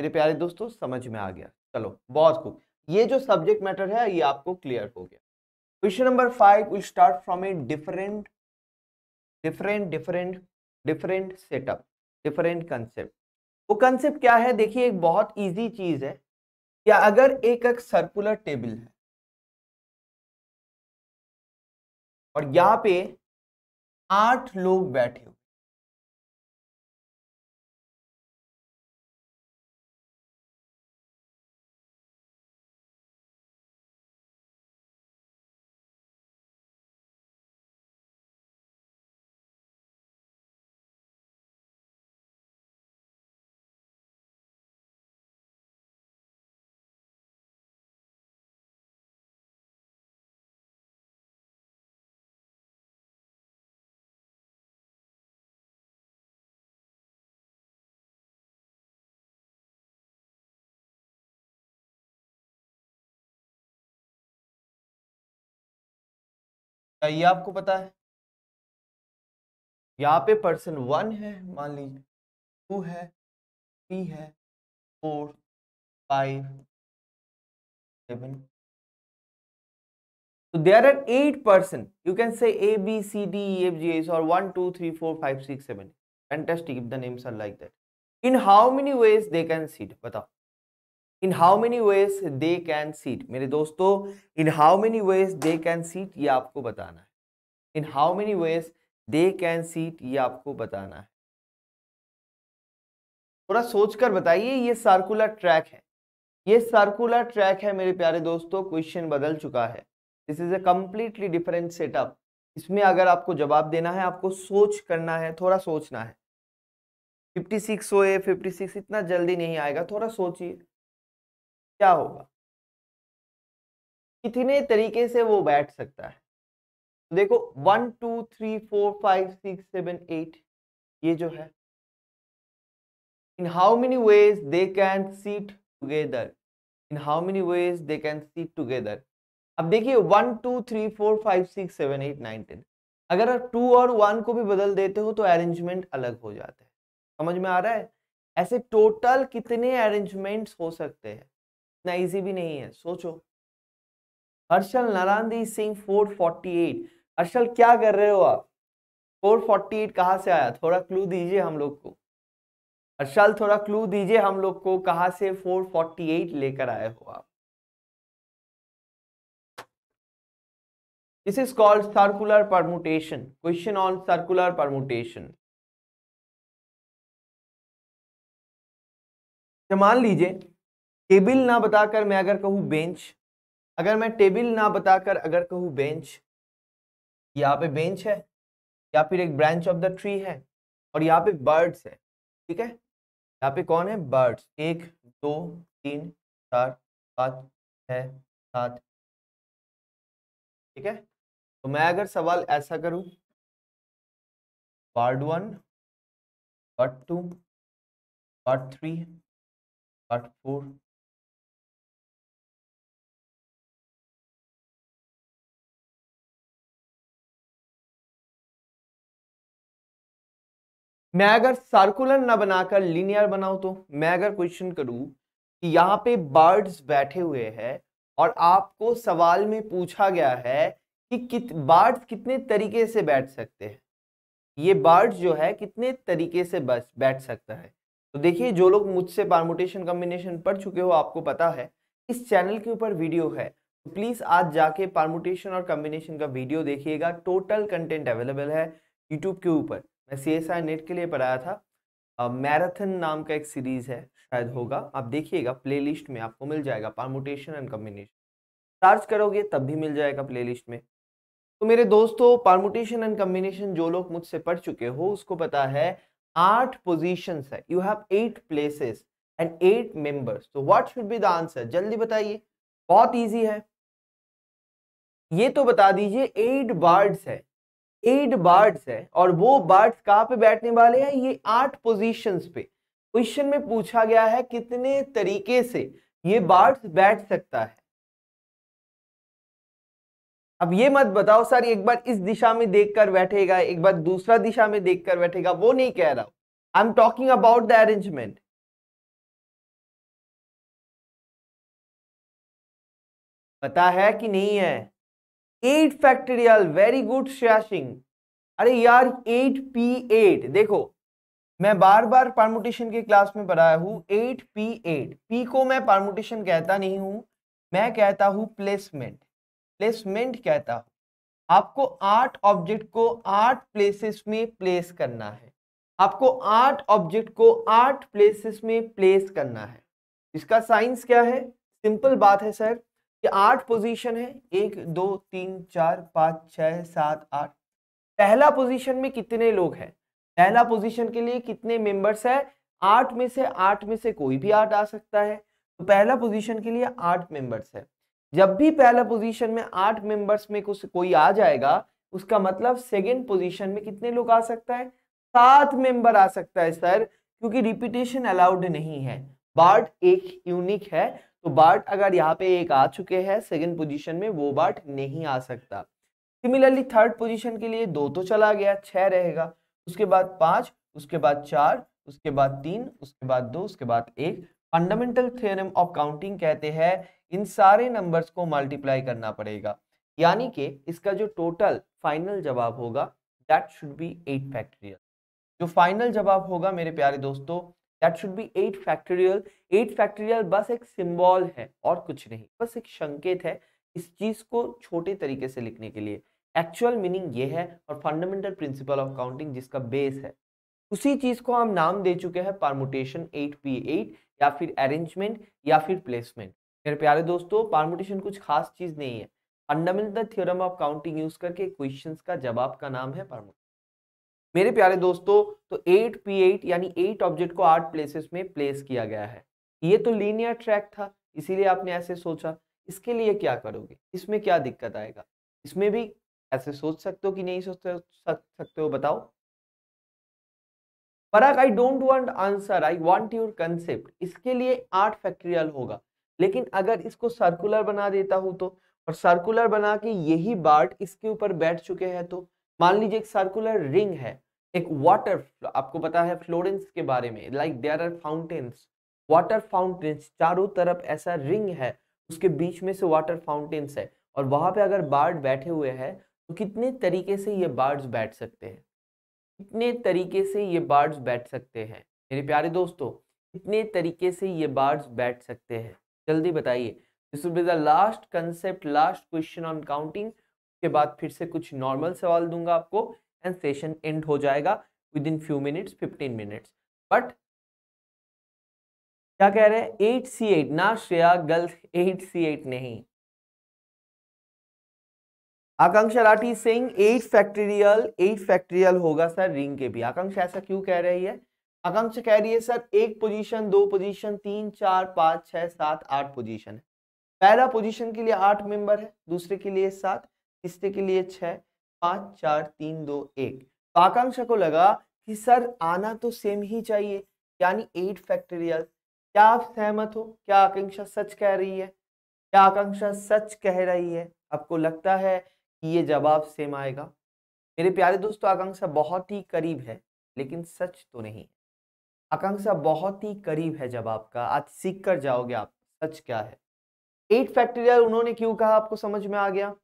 मेरे प्यारे दोस्तों समझ में आ गया चलो बहुत खूब ये जो सब्जेक्ट मैटर है ये आपको क्लियर हो गया question number five will start from a different different different different setup different concept वो कंसेप्ट क्या है देखिए एक बहुत ईजी चीज है या अगर एक एक सर्कुलर टेबल है और यहां पे आठ लोग बैठे हो क्या ये आपको पता है यहाँ पे पर्सन वन है मान लीजिए टू है थ्री है फोर फाइव सेवन तो there are eight person you can say A B C D E F G S और one two three four five six seven fantastic if the names are like that in how many ways they can seat बताओ in how many ways they can seat मेरे दोस्तों in how many ways they can seat ये आपको बताना है in how many ways they can seat ये आपको बताना है थोड़ा सोचकर बताइए ये सर्कुलर ट्रैक है ये सर्कुलर ट्रैक है मेरे प्यारे दोस्तों क्वेश्चन बदल चुका है this is a completely different setup इसमें अगर आपको जवाब देना है आपको सोच करना है थोड़ा सोचना है फिफ्टी सिक्स हो फिफ्टी सिक्स इतना जल्दी नहीं आएगा थोड़ा सोचिए क्या होगा कितने तरीके से वो बैठ सकता है देखो one two three four five six seven eight ये जो है in how many ways they can seat together in how many ways they can seat together अब देखिए one two three four five six seven eight nine ten अगर आप to और one को भी बदल देते हो तो अरेंजमेंट अलग हो जाते हैं समझ में आ रहा है ऐसे टोटल कितने अरेंजमेंट्स हो सकते हैं इतना इजी भी नहीं है सोचो हर्षल नरानदी सिंह 448 हर्षल क्या कर रहे हो आप 448 कहाँ से आया थोड़ा क्लू दीजिए हम लोग को हर्षल थोड़ा क्लू दीजिए हम लोग को कहा से 448 लेकर आए हो आप this is called circular permutation question on circular permutation मान लीजिए टेबल ना बताकर मैं अगर कहूँ बेंच अगर मैं टेबल ना बताकर अगर कहूँ बेंच यहाँ पे बेंच है या फिर एक ब्रांच ऑफ द ट्री है और यहाँ पे बर्ड्स है ठीक है यहाँ पे कौन है बर्ड्स एक दो तीन चार पाँच छ सात ठीक है तो मैं अगर सवाल ऐसा करूं part one part two part three part four मैं अगर सर्कुलर ना बनाकर लीनियर बनाऊ तो मैं अगर क्वेश्चन करूं कि यहाँ पे बर्ड्स बैठे हुए हैं और आपको सवाल में पूछा गया है कि कित बर्ड्स कितने तरीके से बैठ सकते हैं ये बर्ड्स जो है कितने तरीके से बस बैठ सकता है तो देखिए जो लोग मुझसे पारमोटेशन कम्बिनेशन पढ़ चुके हो आपको पता है इस चैनल के ऊपर वीडियो है तो प्लीज़ आज जाके पारमोटेशन और कम्बिनेशन का वीडियो देखिएगा टोटल कंटेंट अवेलेबल है यूट्यूब के ऊपर सी एस आई नेट के लिए पढ़ाया था मैराथन नाम का एक सीरीज़ है शायद होगा आप देखिएगा प्लेलिस्ट में आपको मिल जाएगा पारमोटेशन एंड कम्बिनेशन सर्च करोगे तब भी मिल जाएगा प्लेलिस्ट में तो मेरे दोस्तों पारमोटेशन एंड कम्बिनेशन जो लोग मुझसे पढ़ चुके हो उसको पता है आठ पोजिशन है you have eight places and eight members तो what should be the answer जल्दी बताइए बहुत ईजी है ये तो बता दीजिए एट वर्ड्स है एट बार्ड्स है और वो बार्ड्स कहाँ पे बैठने वाले हैं ये आठ पोजीशंस पे क्वेश्चन में पूछा गया है कितने तरीके से ये बार्ड्स बैठ सकता है अब ये मत बताओ सर एक बार इस दिशा में देखकर बैठेगा एक बार दूसरा दिशा में देखकर बैठेगा वो नहीं कह रहा हूं I am talking about the arrangement पता है कि नहीं है एट फैक्टोरियल वेरी गुड श्रेशिंग अरे यार एट पी एट देखो मैं बार बार पार्मुटेशन के क्लास में पढ़ाया हूँ एट पी एट पी को मैं पार्मुटेशन कहता नहीं हूँ मैं कहता हूँ प्लेसमेंट प्लेसमेंट कहता हूँ आपको आठ ऑब्जेक्ट को आठ प्लेसेस में प्लेस करना है आपको आठ ऑब्जेक्ट को आठ प्लेसेस में प्लेस करना है इसका साइंस क्या है सिंपल बात है सर ये आठ पोजीशन है एक दो तीन चार पाँच छः सात आठ पहला पोजीशन में कितने लोग हैं पहला पोजीशन के लिए कितने मेंबर्स है आठ में से आठ में से कोई भी आठ आ सकता है तो पहला पोजीशन के लिए आठ मेंबर्स है जब भी पहला पोजीशन में आठ मेंबर्स में कुछ कोई आ जाएगा उसका मतलब सेकेंड पोजिशन में कितने लोग आ सकता है सात मेंबर आ सकता है सर क्योंकि रिपीटेशन अलाउड नहीं है बार्ड एक यूनिक है तो बार्ट हाँ। अगर यहाँ पे एक आ चुके हैं सेकेंड पोजिशन में वो बार्ट नहीं आ सकता सिमिलरली थर्ड पोजिशन के लिए दो तो चला गया छह रहेगा उसके बाद पांच उसके बाद चार उसके बाद तीन उसके बाद दो उसके बाद एक फंडामेंटल थ्योरम ऑफ काउंटिंग कहते हैं इन सारे नंबर्स को मल्टीप्लाई करना पड़ेगा यानी कि इसका जो टोटल फाइनल जवाब होगा that should be eight factorial जो फाइनल जवाब होगा मेरे प्यारे दोस्तों that should be eight factorial eight factorial बस एक सिंबल है और कुछ नहीं बस एक संकेत है इस चीज को छोटे तरीके से लिखने के लिए एक्चुअल मीनिंग ये है और फंडामेंटल प्रिंसिपल ऑफ काउंटिंग जिसका बेस है उसी चीज को हम नाम दे चुके हैं परमुटेशन एट पी एट या फिर अरेंजमेंट या फिर प्लेसमेंट मेरे प्यारे दोस्तों परमुटेशन कुछ खास चीज नहीं है fundamental theorem of counting use करके क्वेश्चंस का जवाब का नाम है परमुटेशन मेरे प्यारे दोस्तों तो एट पी एट यानी एट ऑब्जेक्ट को आठ प्लेसेस में प्लेस किया गया है ये तो लीनियर ट्रैक था इसीलिए आपने ऐसे सोचा इसके लिए क्या करोगे इसमें क्या दिक्कत आएगा इसमें भी ऐसे सोच सकते हो कि नहीं सोच सकते हो बताओ फराक I don't want answer I want your concept इसके लिए आठ फैक्ट्रियल होगा लेकिन अगर इसको सर्कुलर बना देता हूं तो और सर्कुलर बना के यही बार्ट इसके ऊपर बैठ चुके हैं तो मान लीजिए एक सर्कुलर रिंग है एक वाटर आपको पता है फ्लोरेंस के बारे में like there are fountains water fountains चारों तरफ ऐसा रिंग है उसके बीच में से वाटर फाउंटेन्स है और वहां पे अगर बार्ड बैठे हुए हैं तो कितने तरीके से ये बार्ड्स बैठ सकते हैं कितने तरीके से ये बार्ड्स बैठ सकते हैं मेरे प्यारे दोस्तों कितने तरीके से ये बार्ड्स बैठ सकते हैं जल्दी बताइए this will be the last concept last question on counting उसके बाद फिर से कुछ नॉर्मल सवाल दूंगा आपको एंड सेशन एंड हो जाएगा within few minutes fifteen minutes but क्या कह रहे हैं एट सी एट ना Shreya girls eight C eight नहीं Akanksha Rathi Singh eight factorial eight factorial होगा सर रिंग के भी आकांक्षा ऐसा क्यों कह रही है आकांक्षा कह रही है सर एक पोजीशन दो पोजीशन तीन चार पांच छह सात आठ पोजीशन है पहला पोजीशन के लिए आठ मेंबर है दूसरे के लिए सात किसने के लिए छः अच्छा पाँच चार तीन दो एक तो आकांक्षा को लगा कि सर आना तो सेम ही चाहिए यानी एट फैक्टोरियल क्या आप सहमत हो क्या आकांक्षा सच कह रही है क्या आकांक्षा सच कह रही है आपको लगता है कि ये जवाब सेम आएगा मेरे प्यारे दोस्तों आकांक्षा बहुत ही करीब है लेकिन सच तो नहीं आकांक्षा बहुत ही करीब है जवाब का आज सीख कर जाओगे आप सच क्या है एट फैक्टोरियल उन्होंने क्यों कहा आपको समझ में आ गया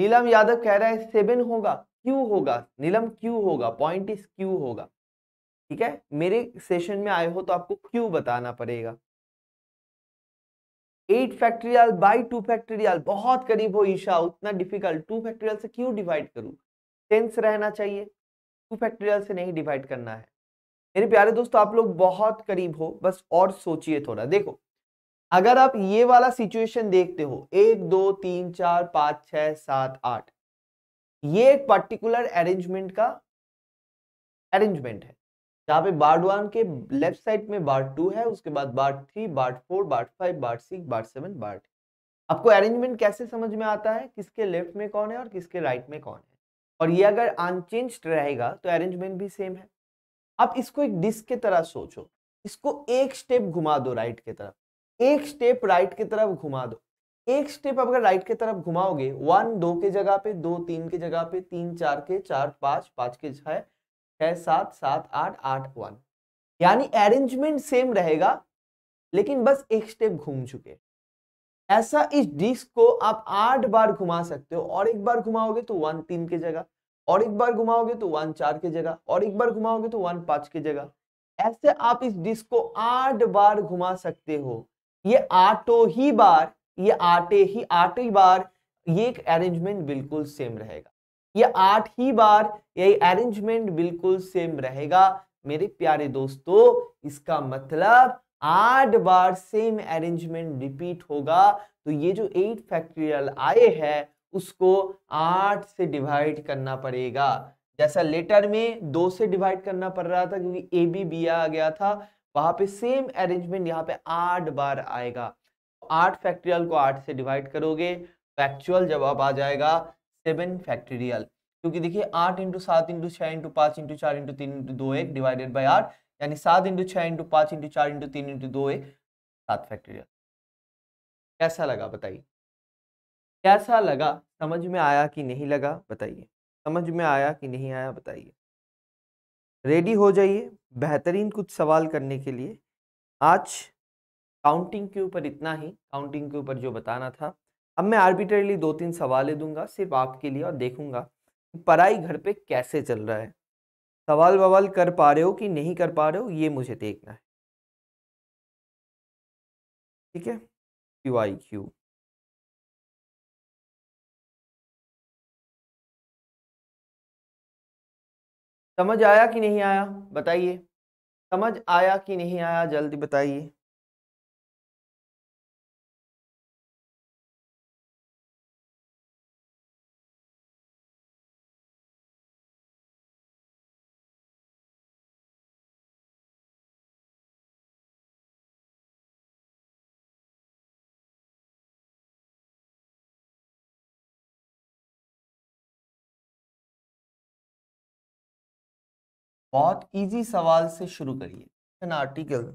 नीलम यादव कह रहा है सेवन होगा क्यों होगा नीलम क्यों होगा पॉइंट इज क्यू होगा ठीक है मेरे सेशन में आए हो तो आपको क्यों बताना पड़ेगा eight factorial by two factorial बहुत करीब हो ईशा उतना डिफिकल्ट टू फैक्टोरियल से क्यों डिवाइड करूँ टेंस रहना चाहिए टू फैक्टोरियल से नहीं डिवाइड करना है मेरे प्यारे दोस्तों आप लोग बहुत करीब हो बस और सोचिए थोड़ा देखो अगर आप ये वाला सिचुएशन देखते हो एक दो तीन चार पांच छ सात आठ ये एक पर्टिकुलर अरेंजमेंट का अरेंजमेंट है जहां पे बार्ड वन के लेफ्ट साइड में बार्ड टू है उसके बाद bird three bird four bird five bird six bird seven bird आपको अरेंजमेंट कैसे समझ में आता है किसके लेफ्ट में कौन है और किसके राइट right में कौन है और ये अगर अनचेंज रहेगा तो अरेंजमेंट भी सेम है आप इसको एक डिस्क के तरह सोचो इसको एक स्टेप घुमा दो राइट की तरफ एक स्टेप राइट की तरफ घुमा दो एक स्टेप अगर राइट की तरफ घुमाओगे वन दो के जगह पे दो तीन के जगह पे तीन चार के चार पाँच पांच के छह छह सात सात आठ आठ वन यानी अरेंजमेंट सेम रहेगा लेकिन बस एक स्टेप घूम चुके ऐसा इस डिस्क को आप आठ बार घुमा सकते हो और एक बार घुमाओगे तो वन तीन के जगह और एक बार घुमाओगे तो वन चार के जगह और एक बार घुमाओगे तो वन पाँच के जगह ऐसे आप इस डिस्क को आठ बार घुमा सकते हो ये आटो ही बार ये आटे ही आठ ही बार ये एक अरेंजमेंट बिल्कुल सेम रहेगा ये आठ ही बार ये अरेंजमेंट बिल्कुल सेम रहेगा मेरे प्यारे दोस्तों इसका मतलब आठ बार सेम अरेंजमेंट रिपीट होगा तो ये जो एट फैक्टोरियल आए है उसको आठ से डिवाइड करना पड़ेगा जैसा लेटर में दो से डिवाइड करना पड़ रहा था क्योंकि ए बी बी आ गया था वहां पे सेम अरेंजमेंट यहाँ पे आठ बार आएगा आठ फैक्टोरियल को आठ से डिवाइड करोगे तो एक्चुअल जवाब आ जाएगा सेवन फैक्टोरियल क्योंकि देखिए आठ इंटू सात इंटू छः इंटू पाँच इंटू चार इंटू तीन इंटू दो एक डिवाइडेड बाई आठ यानी सात इंटू छः इंटू पाँच इंटू चार इंटू तीन इंटू दो एक सात फैक्टोरियल कैसा लगा बताइए कैसा लगा समझ में आया कि नहीं लगा बताइए समझ में आया कि नहीं आया बताइए रेडी हो जाइए बेहतरीन कुछ सवाल करने के लिए आज काउंटिंग के ऊपर इतना ही काउंटिंग के ऊपर जो बताना था अब मैं आर्बिटरली दो तीन सवाल दूंगा सिर्फ आपके लिए और देखूंगा पढ़ाई घर पे कैसे चल रहा है सवाल ववाल कर पा रहे हो कि नहीं कर पा रहे हो ये मुझे देखना है ठीक है क्यू आई क्यू समझ आया कि नहीं आया बताइए समझ आया कि नहीं आया जल्दी बताइए बहुत इजी सवाल से शुरू करिए एन आर्टिकल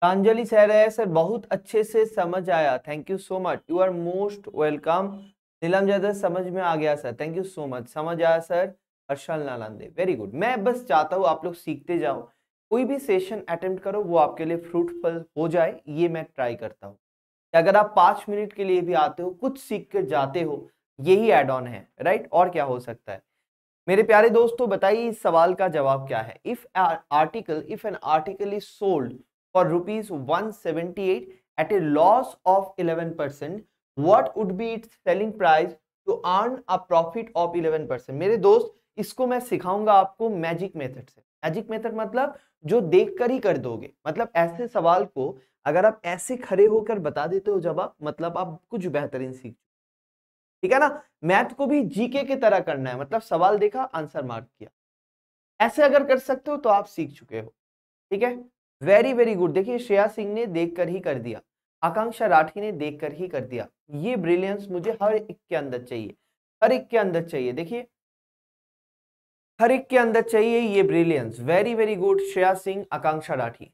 प्रांजलि सह रहे हैं सर बहुत अच्छे से समझ आया thank you so much you are most welcome Neelam Yadav समझ में आ गया sir thank you so much समझ आया sir Harshal Nalande very good मैं बस चाहता हूँ आप लोग सीखते जाओ कोई भी सेशन अटेम्प्ट करो वो आपके लिए फ्रूटफुल हो जाए ये मैं ट्राई करता हूँ अगर आप पाँच मिनट के लिए भी आते हो कुछ सीख कर जाते हो यही एड ऑन है राइट और क्या हो सकता है मेरे प्यारे दोस्तों बताइए इस सवाल का जवाब क्या है if article if an article is sold for rupees 178 at a loss of 11%, what would be its selling price to earn a profit of 11%? मेरे दोस्त इसको मैं सिखाऊंगा आपको मैजिक मेथड से मैजिक मेथड मतलब जो देख कर ही कर दोगे मतलब ऐसे सवाल को अगर आप ऐसे खड़े होकर बता देते हो जब आप मतलब आप कुछ बेहतरीन सीख ठीक है ना मैथ को भी जीके की तरह करना है मतलब सवाल देखा आंसर मार्क किया ऐसे अगर कर सकते हो तो आप सीख चुके हो ठीक है वेरी वेरी गुड देखिए श्रेया सिंह ने देखकर ही कर दिया आकांक्षा राठी ने देखकर ही कर दिया ये ब्रिलियंस मुझे हर एक के अंदर चाहिए हर एक के अंदर चाहिए देखिए हर एक के अंदर चाहिए ये brilliance very very good Shreya Singh Akanksha Rathi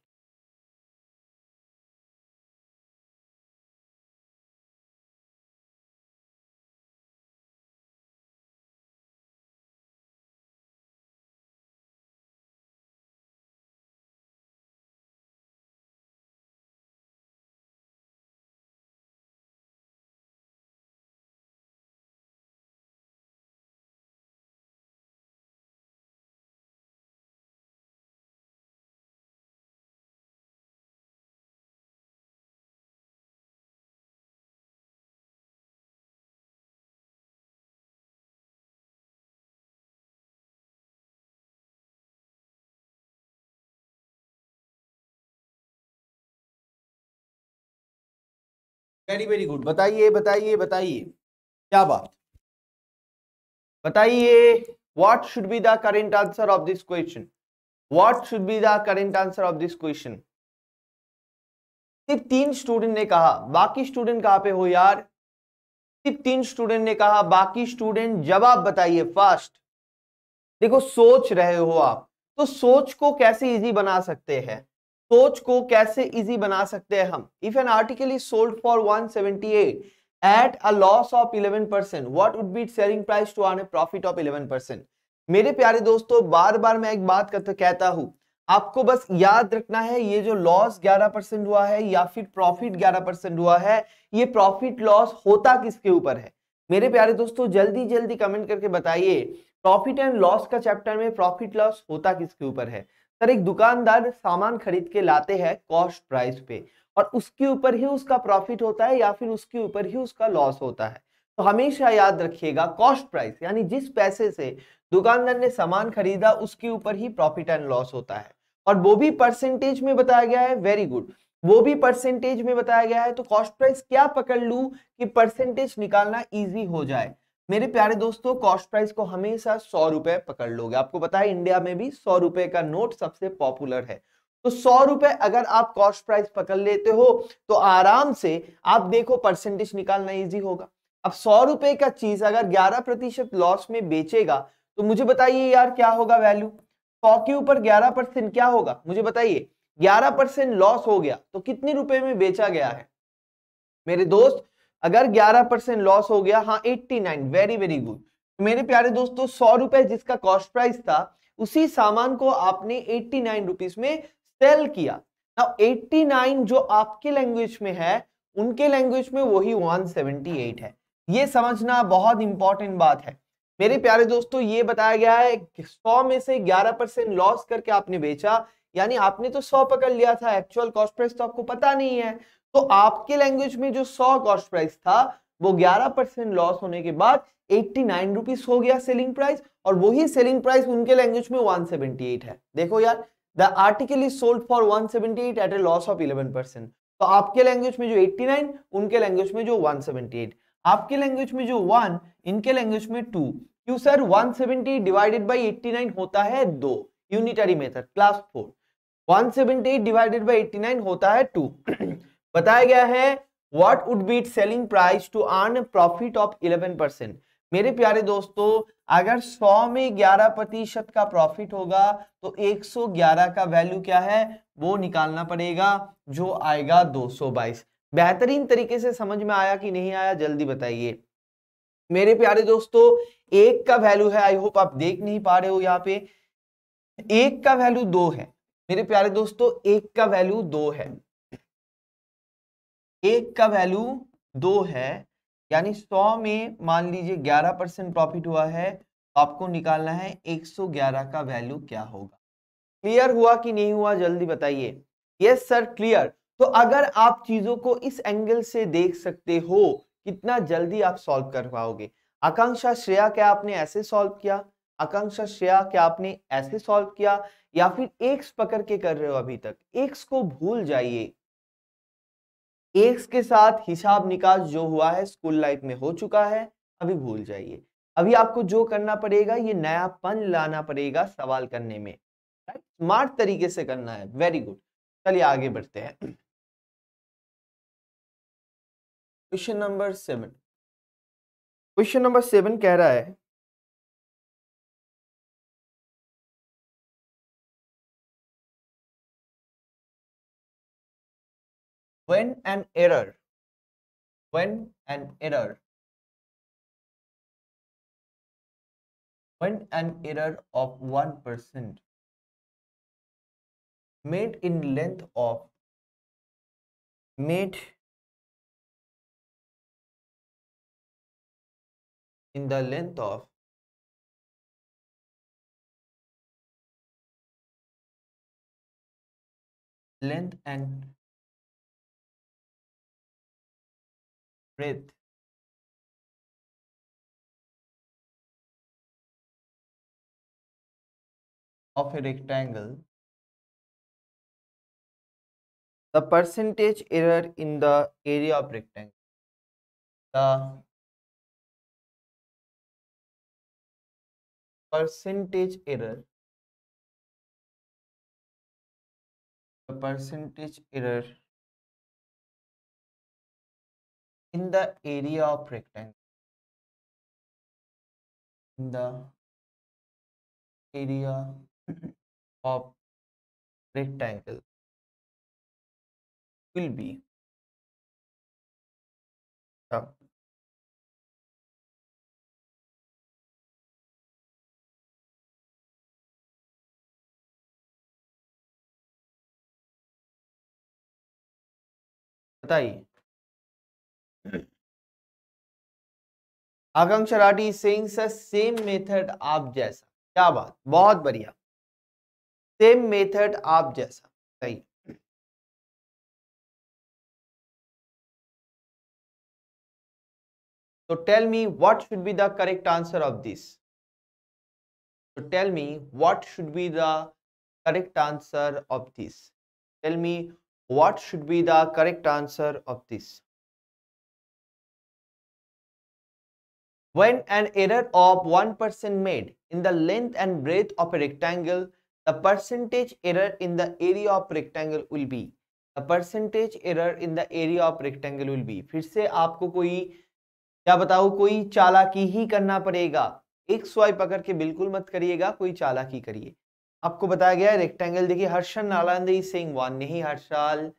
very very good बताइए बताइए बताइए क्या बात बताइए what should be the current answer of this question what should be the current answer of this question सिर्फ तीन स्टूडेंट ने कहा बाकी स्टूडेंट कहां पे हो यार सिर्फ तीन स्टूडेंट ने कहा बाकी स्टूडेंट जवाब बताइए फास्ट देखो सोच रहे हो आप तो सोच को कैसे इजी बना सकते हैं सोच को कैसे इजी बना सकते हैं हम if an article is sold for 178 at a loss of 11 percent what would be selling price to earn a profit of 11 percent मेरे प्यारे दोस्तों बार बार मैं एक बात करता कहता हूं आपको बस याद रखना है ये जो लॉस ग्यारह परसेंट हुआ है या फिर प्रॉफिट ग्यारह परसेंट हुआ है ये प्रॉफिट लॉस होता किसके ऊपर है मेरे प्यारे दोस्तों जल्दी जल्दी कमेंट करके बताइए प्रॉफिट एंड लॉस का चैप्टर में प्रॉफिट लॉस होता किसके ऊपर है सर एक दुकानदार सामान खरीद के लाते हैं कॉस्ट प्राइस पे और उसके ऊपर ही उसका प्रॉफिट होता है या फिर उसके ऊपर ही उसका लॉस होता है तो हमेशा याद रखिएगा कॉस्ट प्राइस यानी जिस पैसे से दुकानदार ने सामान खरीदा उसके ऊपर ही प्रॉफिट एंड लॉस होता है और वो भी परसेंटेज में बताया गया है वेरी गुड वो भी परसेंटेज में बताया गया है तो कॉस्ट प्राइस क्या पकड़ लू कि परसेंटेज निकालना इजी हो जाए मेरे प्यारे दोस्तों कॉस्ट प्राइस को हमेशा सौ रुपए पकड़ लोगे आपको बताया इंडिया में भी सौ रुपए का नोट सबसे पॉपुलर है तो सौ रुपए अगर आप कॉस्ट प्राइस पकड़ लेते हो तो आराम से आप देखो परसेंटेज निकालना इजी होगा अब सौ रुपए का चीज अगर ग्यारह प्रतिशत लॉस में बेचेगा तो मुझे बताइए यार क्या होगा वैल्यू सौ के ऊपर ग्यारह परसेंट क्या होगा मुझे बताइए ग्यारह परसेंट लॉस हो गया तो कितने रुपए में बेचा गया है मेरे दोस्त अगर 11 परसेंट लॉस हो गया हाँ 89 वेरी वेरी गुड मेरे प्यारे दोस्तों सौ रुपए जिसका कॉस्ट प्राइस था उसी सामान को आपने एट्टी नाइन रुपीज में सेल किया नाउ 89 जो आपके लैंग्वेज में है उनके लैंग्वेज में वही 178 है ये समझना बहुत इंपॉर्टेंट बात है मेरे प्यारे दोस्तों ये बताया गया है सौ में से ग्यारह परसेंट लॉस करके आपने बेचा यानी आपने तो सौ पकड़ लिया था एक्चुअल कॉस्ट प्राइस तो आपको पता नहीं है तो आपके लैंग्वेज में जो सौ कॉस्ट प्राइस था वो ग्यारह परसेंट लॉस होने के बाद एट्टी नाइन रुपीज हो गया सेलिंग प्राइस और वही सेलिंग प्राइस उनके लैंग्वेज में वन सेवेंटी एट है देखो यार the article is sold for one seventy eight at a loss of eleven percent तो आपके लैंग्वेज में जो एट्टी नाइन उनके लैंग्वेज में जो वन सेवेंटी एट आपके लैंग्वेज में जो वन इनके लैंग्वेज में टू क्यों सर 170 डिवाइडेड बाय 89 होता है दो unitary method class four 178 divided by 89 होता है टू बताया गया है what would be the selling price to earn profit of eleven percent मेरे प्यारे दोस्तों अगर 100 में 11 प्रतिशत का प्रॉफिट होगा तो 111 का वैल्यू क्या है वो निकालना पड़ेगा जो आएगा 222 बेहतरीन तरीके से समझ में आया कि नहीं आया जल्दी बताइए मेरे प्यारे दोस्तों एक का वैल्यू है आई होप आप देख नहीं पा रहे हो यहाँ पे एक का वैल्यू दो है मेरे प्यारे दोस्तों एक का वैल्यू दो है एक का वैल्यू दो है यानी सौ में मान लीजिए ग्यारह परसेंट प्रॉफिट हुआ है तो आपको निकालना है एक सौ ग्यारह का वैल्यू क्या होगा क्लियर हुआ कि नहीं हुआ जल्दी बताइए यस सर क्लियर तो अगर आप चीजों को इस एंगल से देख सकते हो कितना जल्दी आप सॉल्व कर पाओगे आकांक्षा श्रेया क्या आपने ऐसे सॉल्व किया आकांक्षा श्रेया क्या आपने ऐसे सॉल्व किया या फिर एक्स पकड़ के कर रहे हो अभी तक एक्स को भूल जाइए एक्स के साथ हिसाब निकास जो हुआ है स्कूल लाइफ में हो चुका है अभी भूल जाइए अभी आपको जो करना पड़ेगा ये नयापन लाना पड़ेगा सवाल करने में स्मार्ट तरीके से करना है वेरी गुड चलिए आगे बढ़ते हैं question number seven question number seven कह रहा है when an error when an error when an error of 1% made in length of made in the length of length and breath of a rectangle the percentage error in the area of rectangle the percentage error the percentage error in the area of rectangle in the area of rectangle will be the बताइए हम्म। Akanksha Rathi Singh sir same method आप जैसा क्या बात बहुत बढ़िया same method आप जैसा सही तो tell me what should be the correct answer of this तो tell me what should be the correct answer of this tell me what should be the correct answer of this When an error of 1% made in the length and breadth of a rectangle, the percentage error in the area of rectangle will be the percentage error in the area of rectangle will be फिर से आपको कोई क्या बताओ कोई चालाकी ही करना पड़ेगा एक स्वाइप पकड़ के बिल्कुल मत करिएगा कोई चालाकी करिए आपको बताया गया रेक्टेंगल देखिए Harshan Nalande is saying one नहीं हर साल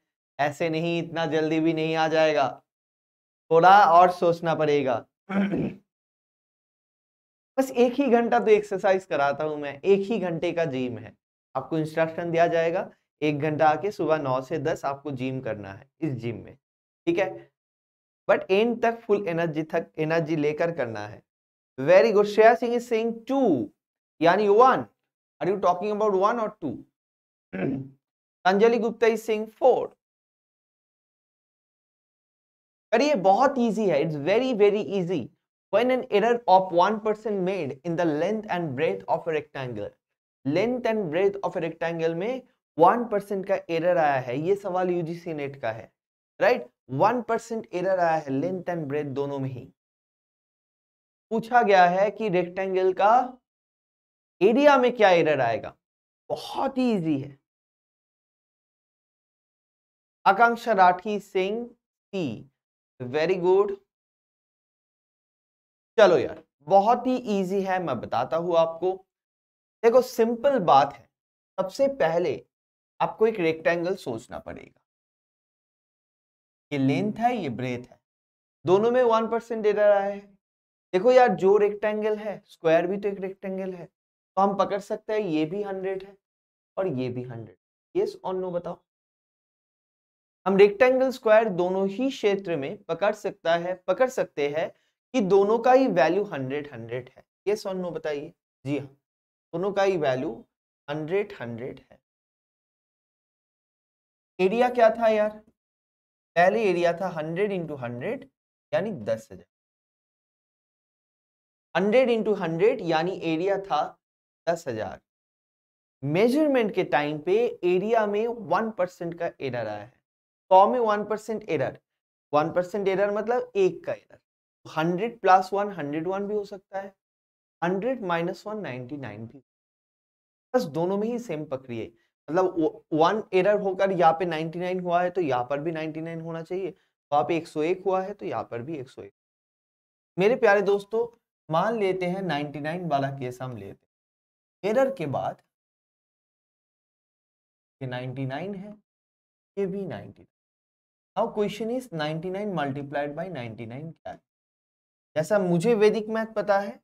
ऐसे नहीं इतना जल्दी भी नहीं आ जाएगा थोड़ा और सोचना पड़ेगा बस एक ही घंटा तो एक्सरसाइज कराता हूं मैं एक ही घंटे का जिम है आपको इंस्ट्रक्शन दिया जाएगा एक घंटा आके सुबह नौ से दस आपको जिम करना है इस जिम में ठीक है बट एंड तक फुल एनर्जी तक एनर्जी लेकर करना है very good Shreya Singh is saying two यानी one are you talking about one और two Anjali Gupta is saying four ये बहुत इजी है it's very very easy When an error of 1% made in the length and breadth of a rectangle, length and breadth of a rectangle में 1% का error आया है ये सवाल UGC net का है right वन परसेंट एरर आया है लेंथ एंड ब्रेथ दोनों में ही पूछा गया है कि रेक्टेंगल का एरिया में क्या एरर आएगा बहुत ही इजी है Akanksha Rathi Singh C very good चलो यार बहुत ही इजी है मैं बताता हूं आपको देखो सिंपल बात है सबसे पहले आपको एक रेक्टेंगल सोचना पड़ेगा ये लेंथ है ये ब्रेथ है दोनों में वन परसेंट डेटा रहा है देखो यार जो रेक्टेंगल है स्क्वायर भी तो एक रेक्टेंगल है तो हम पकड़ सकते हैं ये भी हंड्रेड है और ये भी हंड्रेड यस और नो बताओ हम रेक्टेंगल स्क्वायर दोनों ही क्षेत्र में पकड़ सकता है पकड़ सकते हैं कि दोनों का ही वैल्यू हंड्रेड हंड्रेड है ये सोन नो बताइए जी हाँ दोनों का ही वैल्यू हंड्रेड हंड्रेड है एरिया क्या था यार पहले एरिया था हंड्रेड इंटू हंड्रेड यानी दस हजार हंड्रेड इंटू हंड्रेड यानी एरिया था दस हजार मेजरमेंट के टाइम पे एरिया में वन परसेंट का एरर आया है सौ में one percent error one percent error मतलब एक का error hundred plus one hundred one भी हो सकता है hundred minus one ninety nine भी बस दोनों में ही सेम प्रक्रिया मतलब वन एरर होकर यहाँ पे नाइनटी नाइन हुआ है तो यहाँ पर भी नाइनटी नाइन होना चाहिए वहाँ पे एक सौ एक हुआ है तो यहाँ पर भी एक सौ एक मेरे प्यारे दोस्तों मान लेते हैं नाइन्टी नाइन वाला केस हम लेते हैं एरर के बाद ये नाइन है ये भी ninety nine question is ninety nine multiplied by nine क्या है जैसा मुझे वैदिक मैथ पता है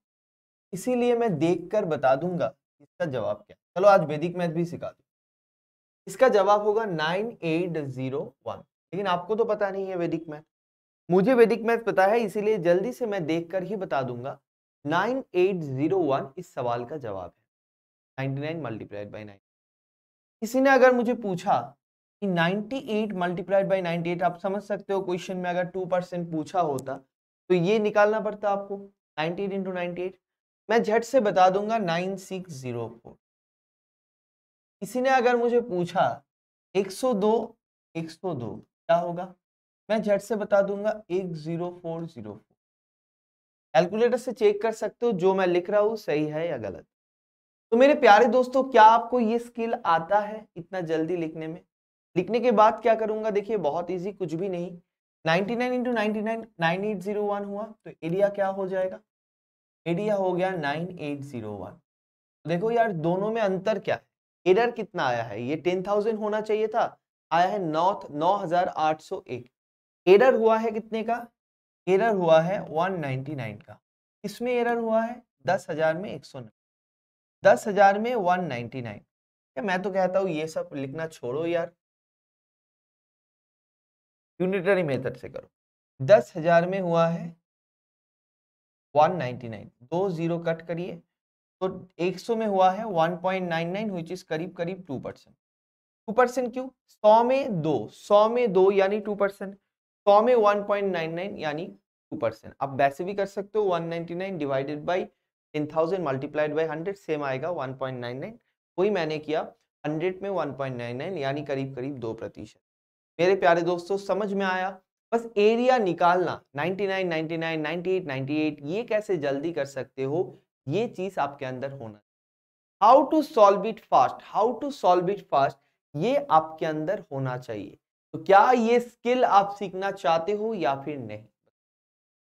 इसीलिए मैं देखकर बता दूंगा इसका जवाब क्या चलो आज वैदिक मैथ भी सिखा दू इसका जवाब होगा नाइन एट जीरो वन लेकिन आपको तो पता नहीं है वैदिक मैथ मुझे वैदिक मैथ पता है इसीलिए जल्दी से मैं देखकर ही बता दूंगा नाइन एट जीरो वन इस सवाल का जवाब है ninety nine multiplied by nine किसी ने अगर मुझे पूछा कि 98 एट मल्टीप्लाइड बाई नाइनटी आप समझ सकते हो क्वेश्चन में अगर 2 परसेंट पूछा होता तो ये निकालना पड़ता आपको 98 इंटू नाइनटी मैं झट से बता दूंगा 9604 किसी ने अगर मुझे पूछा 102 102 क्या होगा मैं झट से बता दूंगा 10404 कैलकुलेटर से चेक कर सकते हो जो मैं लिख रहा हूँ सही है या गलत तो मेरे प्यारे दोस्तों क्या आपको ये स्किल आता है इतना जल्दी लिखने में लिखने के बाद क्या करूंगा देखिए बहुत इजी कुछ भी नहीं 99 nine into ninety nine nine eight zero one हुआ तो एरिया क्या हो जाएगा एरिया हो गया नाइन एट जीरो देखो यार दोनों में अंतर क्या है एरर कितना आया है ये टेन थाउजेंड होना चाहिए था आया है नौ नौ हजार आठ सौ एक एरर हुआ है कितने का एरर हुआ है वन नाइनटी नाइन का इसमें एरर हुआ है दस हजार में एक सौ नब्बे दस हजार में वन नाइनटी नाइन मैं तो कहता हूँ ये सब लिखना छोड़ो यार यूनिटरी मेथड से करो दस हजार में हुआ है वन नाइन्टी नाइन दो जीरो कट करिए तो एक सौ में हुआ है one point nine nine which is करीब करीब टू परसेंट टू परसेंट क्यों सौ में दो सौ में दो यानी टू परसेंट सौ में वन पॉइंट नाइन नाइन यानी टू परसेंट आप वैसे भी कर सकते हो one ninety nine divided by ten thousand multiplied by hundred same आएगा वन पॉइंट नाइन नाइन वही मैंने किया हंड्रेड में वन पॉइंट नाइन नाइन यानी करीब करीब दो प्रतिशत मेरे प्यारे दोस्तों समझ में आया बस एरिया निकालना 99, 99, 98, 98 ये कैसे जल्दी कर सकते हो ये चीज आपके अंदर होना how to solve it fast how to solve it fast ये आपके अंदर होना चाहिए तो क्या ये स्किल आप सीखना चाहते हो या फिर नहीं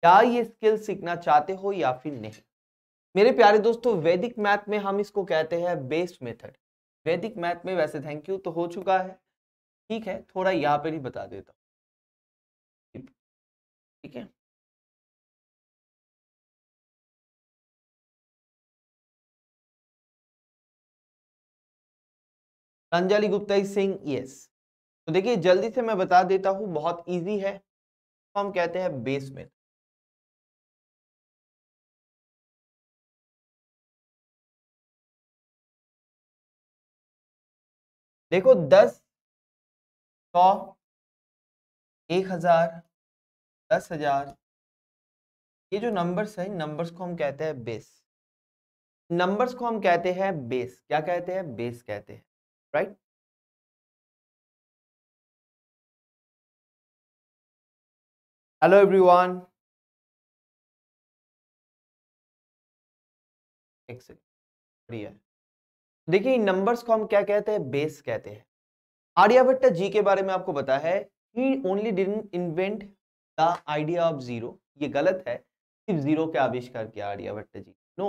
क्या ये स्किल सीखना चाहते हो या फिर नहीं मेरे प्यारे दोस्तों वैदिक मैथ में हम इसको कहते हैं बेस्ट मेथड वैदिक मैथ में वैसे थैंक यू तो हो चुका है ठीक है थोड़ा यहाँ पर ही बता देता हूँ ठीक है अंजलि गुप्ता सिंह यस तो देखिए जल्दी से मैं बता देता हूं बहुत इजी है तो हम कहते हैं बेस में देखो दस सौ एक हजार दस हजार ये जो नंबर्स है नंबर्स को हम कहते हैं बेस नंबर्स को हम कहते हैं बेस क्या कहते हैं बेस कहते हैं राइट हेलो एवरीवन एक सेकेंड देखिए नंबर्स को हम क्या कहते हैं बेस कहते हैं आर्यभट्ट जी के बारे में आपको पता है he only didn't invent the idea of zero ये गलत है सिर्फ जीरो के आविष्कार किया आर्यभट्ट जी नो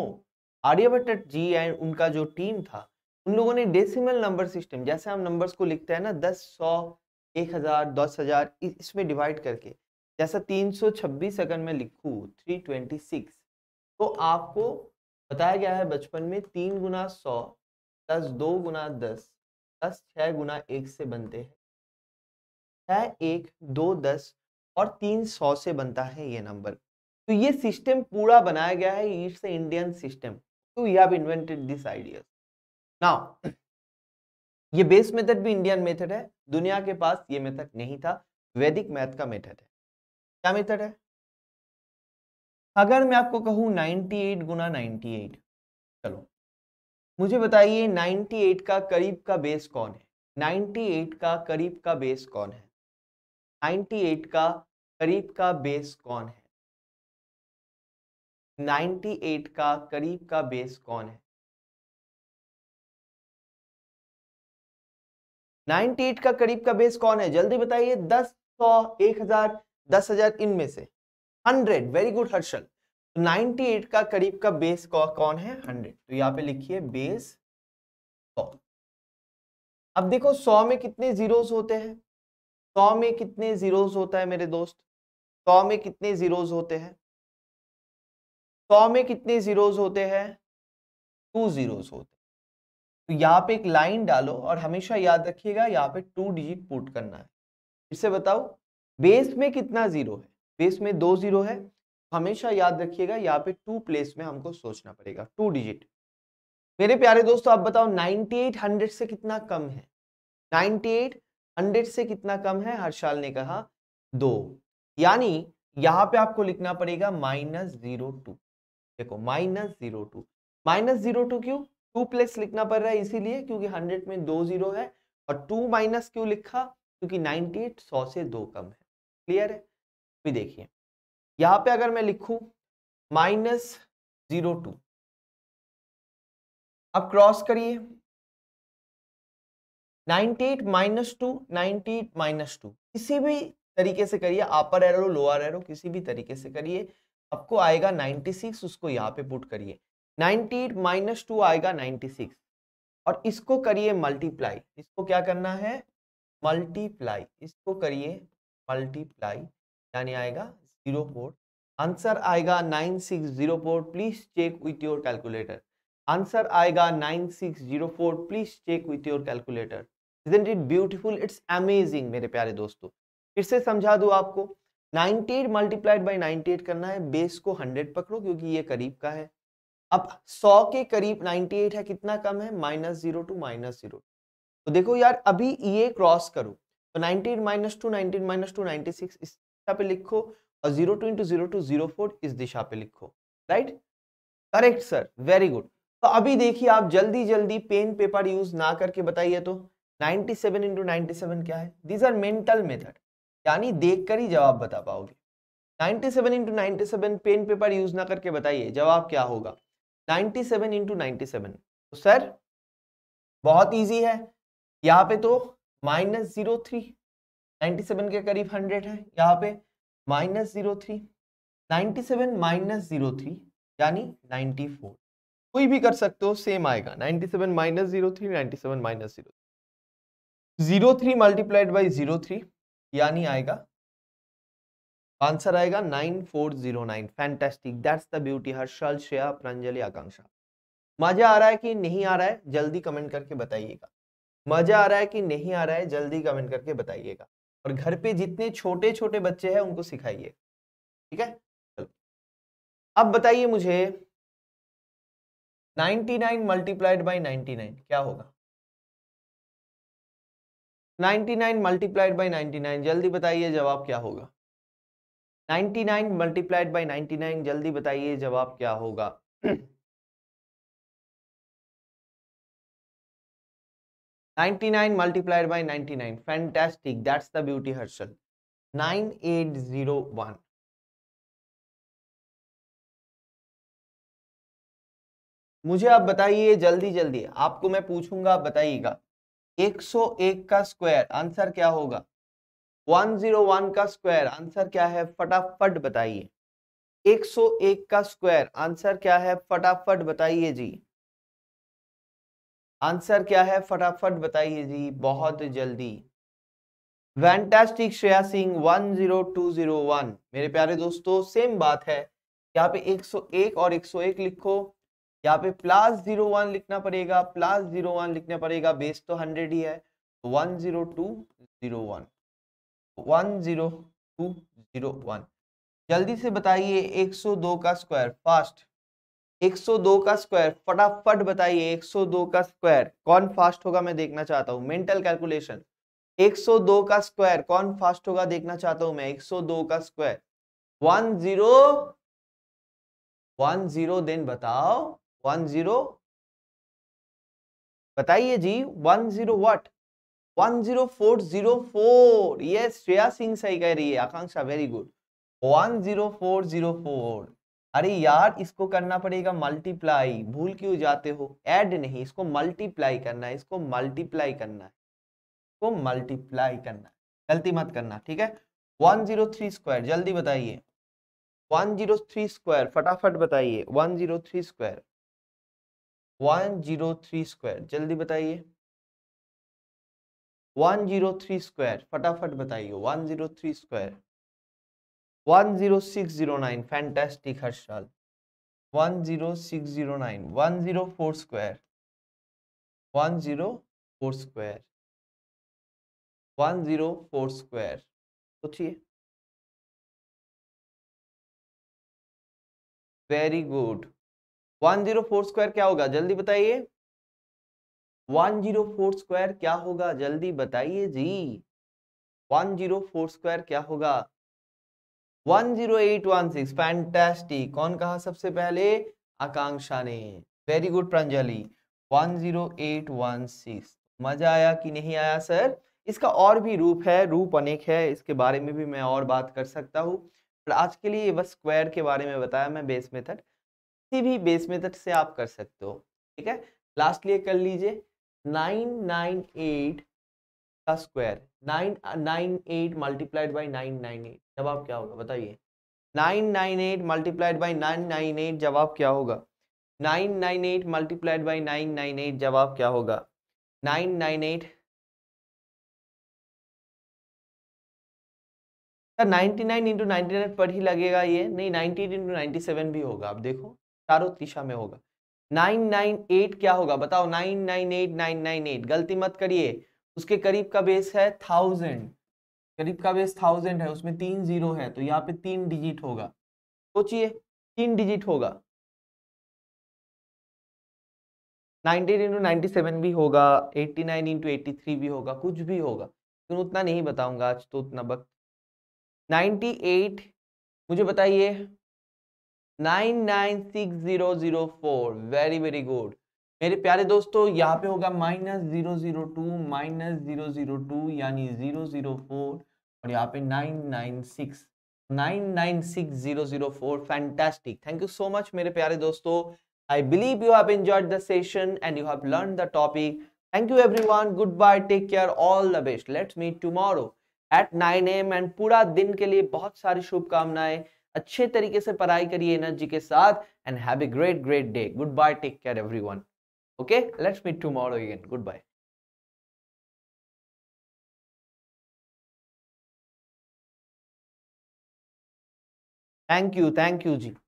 आर्यभट्ट जी एंड उनका जो टीम था उन लोगों ने डेसिमल नंबर सिस्टम जैसे हम नंबर्स को लिखते हैं ना दस सौ एक हज़ार दस हज़ार इसमें डिवाइड करके जैसा तीन सौ छब्बीस सेकंड में लिखूँ थ्री ट्वेंटी सिक्स तो आपको बताया गया है बचपन में तीन गुना सौ प्लस दो गुना दस दस छः गुना एक से बनते हैं छः एक दो दस और तीन सौ से बनता है ये नंबर तो ये सिस्टम पूरा बनाया गया है इट्स ए इंडियन सिस्टम तो you have invented this ideas now ये बेस मेथड भी इंडियन मेथड है दुनिया के पास ये मेथड नहीं था वैदिक मैथ का मेथड है क्या मेथड है अगर मैं आपको कहूं 98 एट गुना नाइन्टी चलो मुझे बताइए 98 का करीब का बेस कौन है 98 का करीब का बेस कौन है 98 का करीब का बेस कौन है 98 का करीब का बेस कौन है 98 का करीब का बेस कौन है जल्दी बताइए 10 सौ एक हजार दस हजार इनमें से 100 वेरी गुड हर्षल तो 98 का करीब का बेस कौन है 100 तो यहाँ पे लिखिए बेस 100 अब देखो 100 में कितने जीरोस होते हैं 100 में कितने जीरोस होता है मेरे दोस्त 100 में कितने जीरोस होते हैं 100 में कितने जीरोस होते हैं टू जीरोस होते हैं तो यहाँ पे एक लाइन डालो और हमेशा याद रखिएगा यहाँ पे टू डिजिट पुट करना है इससे बताओ बेस में कितना जीरो है बेस में दो जीरो है हमेशा याद रखिएगा यहाँ पे टू प्लेस में हमको सोचना पड़ेगा टू डिजिट मेरे प्यारे दोस्तों आप बताओ 9800 से कितना कम है 9800 से कितना कम है हर्षाल ने कहा दो यानी यहाँ पे आपको लिखना पड़ेगा माइनस जीरो टू देखो minus zero two minus zero two क्यों टू प्लेस लिखना पड़ रहा है इसीलिए क्योंकि हंड्रेड में दो जीरो है और टू माइनस क्यों लिखा क्योंकि नाइनटी एट सौ से दो कम है क्लियर है देखिए यहां पे अगर मैं लिखूं माइनस जीरो टू अब क्रॉस करिए 98 eight minus two ninety eight minus two किसी भी तरीके से करिए अपर एरो लोअर एरो किसी भी तरीके से करिए आपको आएगा 96 उसको यहाँ पे पुट करिए 98 एट माइनस टू आएगा 96 और इसको करिए मल्टीप्लाई इसको क्या करना है मल्टीप्लाई इसको करिए मल्टीप्लाई यानी आएगा जीरो फोर आंसर आएगा nine six zero four please check with your calculator answer आएगा nine six zero four please check with your calculator isn't it beautiful it's amazing मेरे प्यारे दोस्तों फिर से समझा दो आपको 98 मल्टीप्लाइड बाई 98 करना है बेस को 100 पकड़ो क्योंकि ये करीब का है अब 100 के करीब 98 है कितना कम है minus zero two minus zero तो देखो यार अभी ये क्रॉस करो तो 98 minus two nineteen minus two ninety six इस पे लिखो और zero two into zero two zero four इस दिशा पे लिखो right correct sir very good तो अभी देखिए आप जल्दी जल्दी पेन पेपर यूज ना करके बताइए तो 97 सेवन इंटू नाइन्टी क्या है दीज आर मेंटल मेथड यानी देखकर ही जवाब बता पाओगे 97 seven into ninety pen paper use ना करके बताइए जवाब क्या होगा 97 सेवन इंटू तो सर बहुत इजी है यहाँ पे तो माइनस जीरो थ्री के करीब हंड्रेड है यहाँ पे minus zero three ninety seven minus zero three यानी नाइन्टी फोर कोई भी कर सकते हो सेम आएगा ninety seven minus zero three ninety seven minus zero three zero three multiplied by zero three यानी आएगा आंसर आएगा nine four zero nine fantastic that's the beauty Harshal Shreya Pranjali Akanksha मजा आ रहा है कि नहीं आ रहा है जल्दी कमेंट करके बताइएगा मजा आ रहा है कि नहीं आ रहा है जल्दी कमेंट करके बताइएगा और घर पे जितने छोटे छोटे बच्चे हैं उनको सिखाइए ठीक है चलो अब बताइए मुझे 99 नाइन मल्टीप्लाइड बाई नाइन्टी क्या होगा 99 नाइन मल्टीप्लाइड बाई नाइन्टी जल्दी बताइए जवाब क्या होगा 99 नाइन मल्टीप्लाइड बाई नाइन्टी जल्दी बताइए जवाब क्या होगा [CLEARS THROAT] 99 multiplied by 99 fantastic that's the beauty herself 9801 मुझे आप बताइए जल्दी जल्दी आपको मैं पूछूंगा आप बताइएगा 101 का स्क्वायर आंसर क्या होगा 101 का स्क्वायर आंसर क्या है फटाफट बताइए 101 का स्क्वायर आंसर क्या है फटाफट बताइए जी आंसर क्या है फटाफट बताइए जी बहुत जल्दी वैंटेस्टिक हम्म। श्रेया सिंह 10201 मेरे प्यारे दोस्तों सेम बात है यहाँ पे 101 और 101 लिखो यहाँ पे प्लस जीरो वन लिखना पड़ेगा प्लस जीरो वन लिखना पड़ेगा बेस तो हंड्रेड ही है one zero two zero one one zero two zero one जल्दी से बताइए 102 का स्क्वायर फास्ट 102 का स्क्वायर फटाफट बताइए 102 का स्क्वायर कौन फास्ट होगा मैं देखना चाहता हूँ मेंटल कैलकुलेशन 102 का स्क्वायर कौन फास्ट होगा देखना चाहता हूं मैं 102 का square 10 zero one zero then बताओ वन जीरो बताइए जी one zero what one zero four zero four ये श्रेया सिंह सही कह रही है Akanksha very good one zero four zero four अरे यार इसको करना पड़ेगा मल्टीप्लाई भूल क्यों जाते हो ऐड नहीं इसको मल्टीप्लाई करना है इसको मल्टीप्लाई करना है इसको मल्टीप्लाई करना है गलती मत करना ठीक है थ्री स्क्वायर जल्दी बताइए थ्री स्क्वायर फटाफट बताइए three square one zero three square जल्दी बताइए वन जीरो थ्री स्क्वायर फटाफट बताइए one zero three square 10609 fantastic Harshal 10609 104 square 104 square 104 square सोचिए वेरी गुड 104 स्क्वायर क्या होगा जल्दी बताइए 104 स्क्वायर क्या होगा जल्दी बताइए जी 104 स्क्वायर क्या होगा 10816 फैंटास्टिक कौन कहा सबसे पहले आकांक्षा ने वेरी गुड प्रांजलि 10816 मजा आया कि नहीं आया सर इसका और भी रूप है रूप अनेक है इसके बारे में भी मैं और बात कर सकता हूँ पर आज के लिए बस स्क्वायर के बारे में बताया मैं बेस मेथड किसी भी बेस मेथड से आप कर सकते हो ठीक है लास्ट लिए कर लीजिए नाइन नाइन एट का square nine nine eight multiplied by nine nine eight जवाब क्या होगा बताइए nine nine eight multiplied by nine nine eight जवाब क्या होगा nine nine eight multiplied by nine nine eight जवाब क्या होगा नाइन नाइन एट तो ninety nine into ninety nine पर ही लगेगा ये नहीं ninety eight into ninety seven भी होगा आप देखो चारों दिशा में होगा नाइन नाइन एट क्या होगा बताओ nine nine eight nine nine eight गलती मत करिए उसके करीब का बेस है थाउजेंड करीब का बेस थाउजेंड है उसमें तीन जीरो है तो यहाँ पे तीन डिजिट होगा सोचिए तीन डिजिट होगा नाइनटीन इंटू नाइन्टी सेवन भी होगा eighty nine into eighty three भी होगा कुछ भी होगा लेकिन उतना नहीं बताऊंगा आज तो उतना वक्त नाइन्टी एट मुझे बताइए nine nine six zero zero four very very good मेरे प्यारे दोस्तों यहाँ पे होगा minus zero zero two minus zero zero two यानी जीरो जीरो फोर और यहाँ पे nine nine six nine nine six zero zero four fantastic thank you so much मेरे प्यारे दोस्तों I believe you have enjoyed the session and you have learn the topic thank you everyone goodbye take care all the best let's meet tomorrow at nine AM and पूरा दिन के लिए बहुत सारी शुभकामनाएं अच्छे तरीके से पढ़ाई करिए एनर्जी के साथ and have a great great day goodbye take care everyone Okay, let's meet tomorrow again. Goodbye. Thank you, thank you, Ji.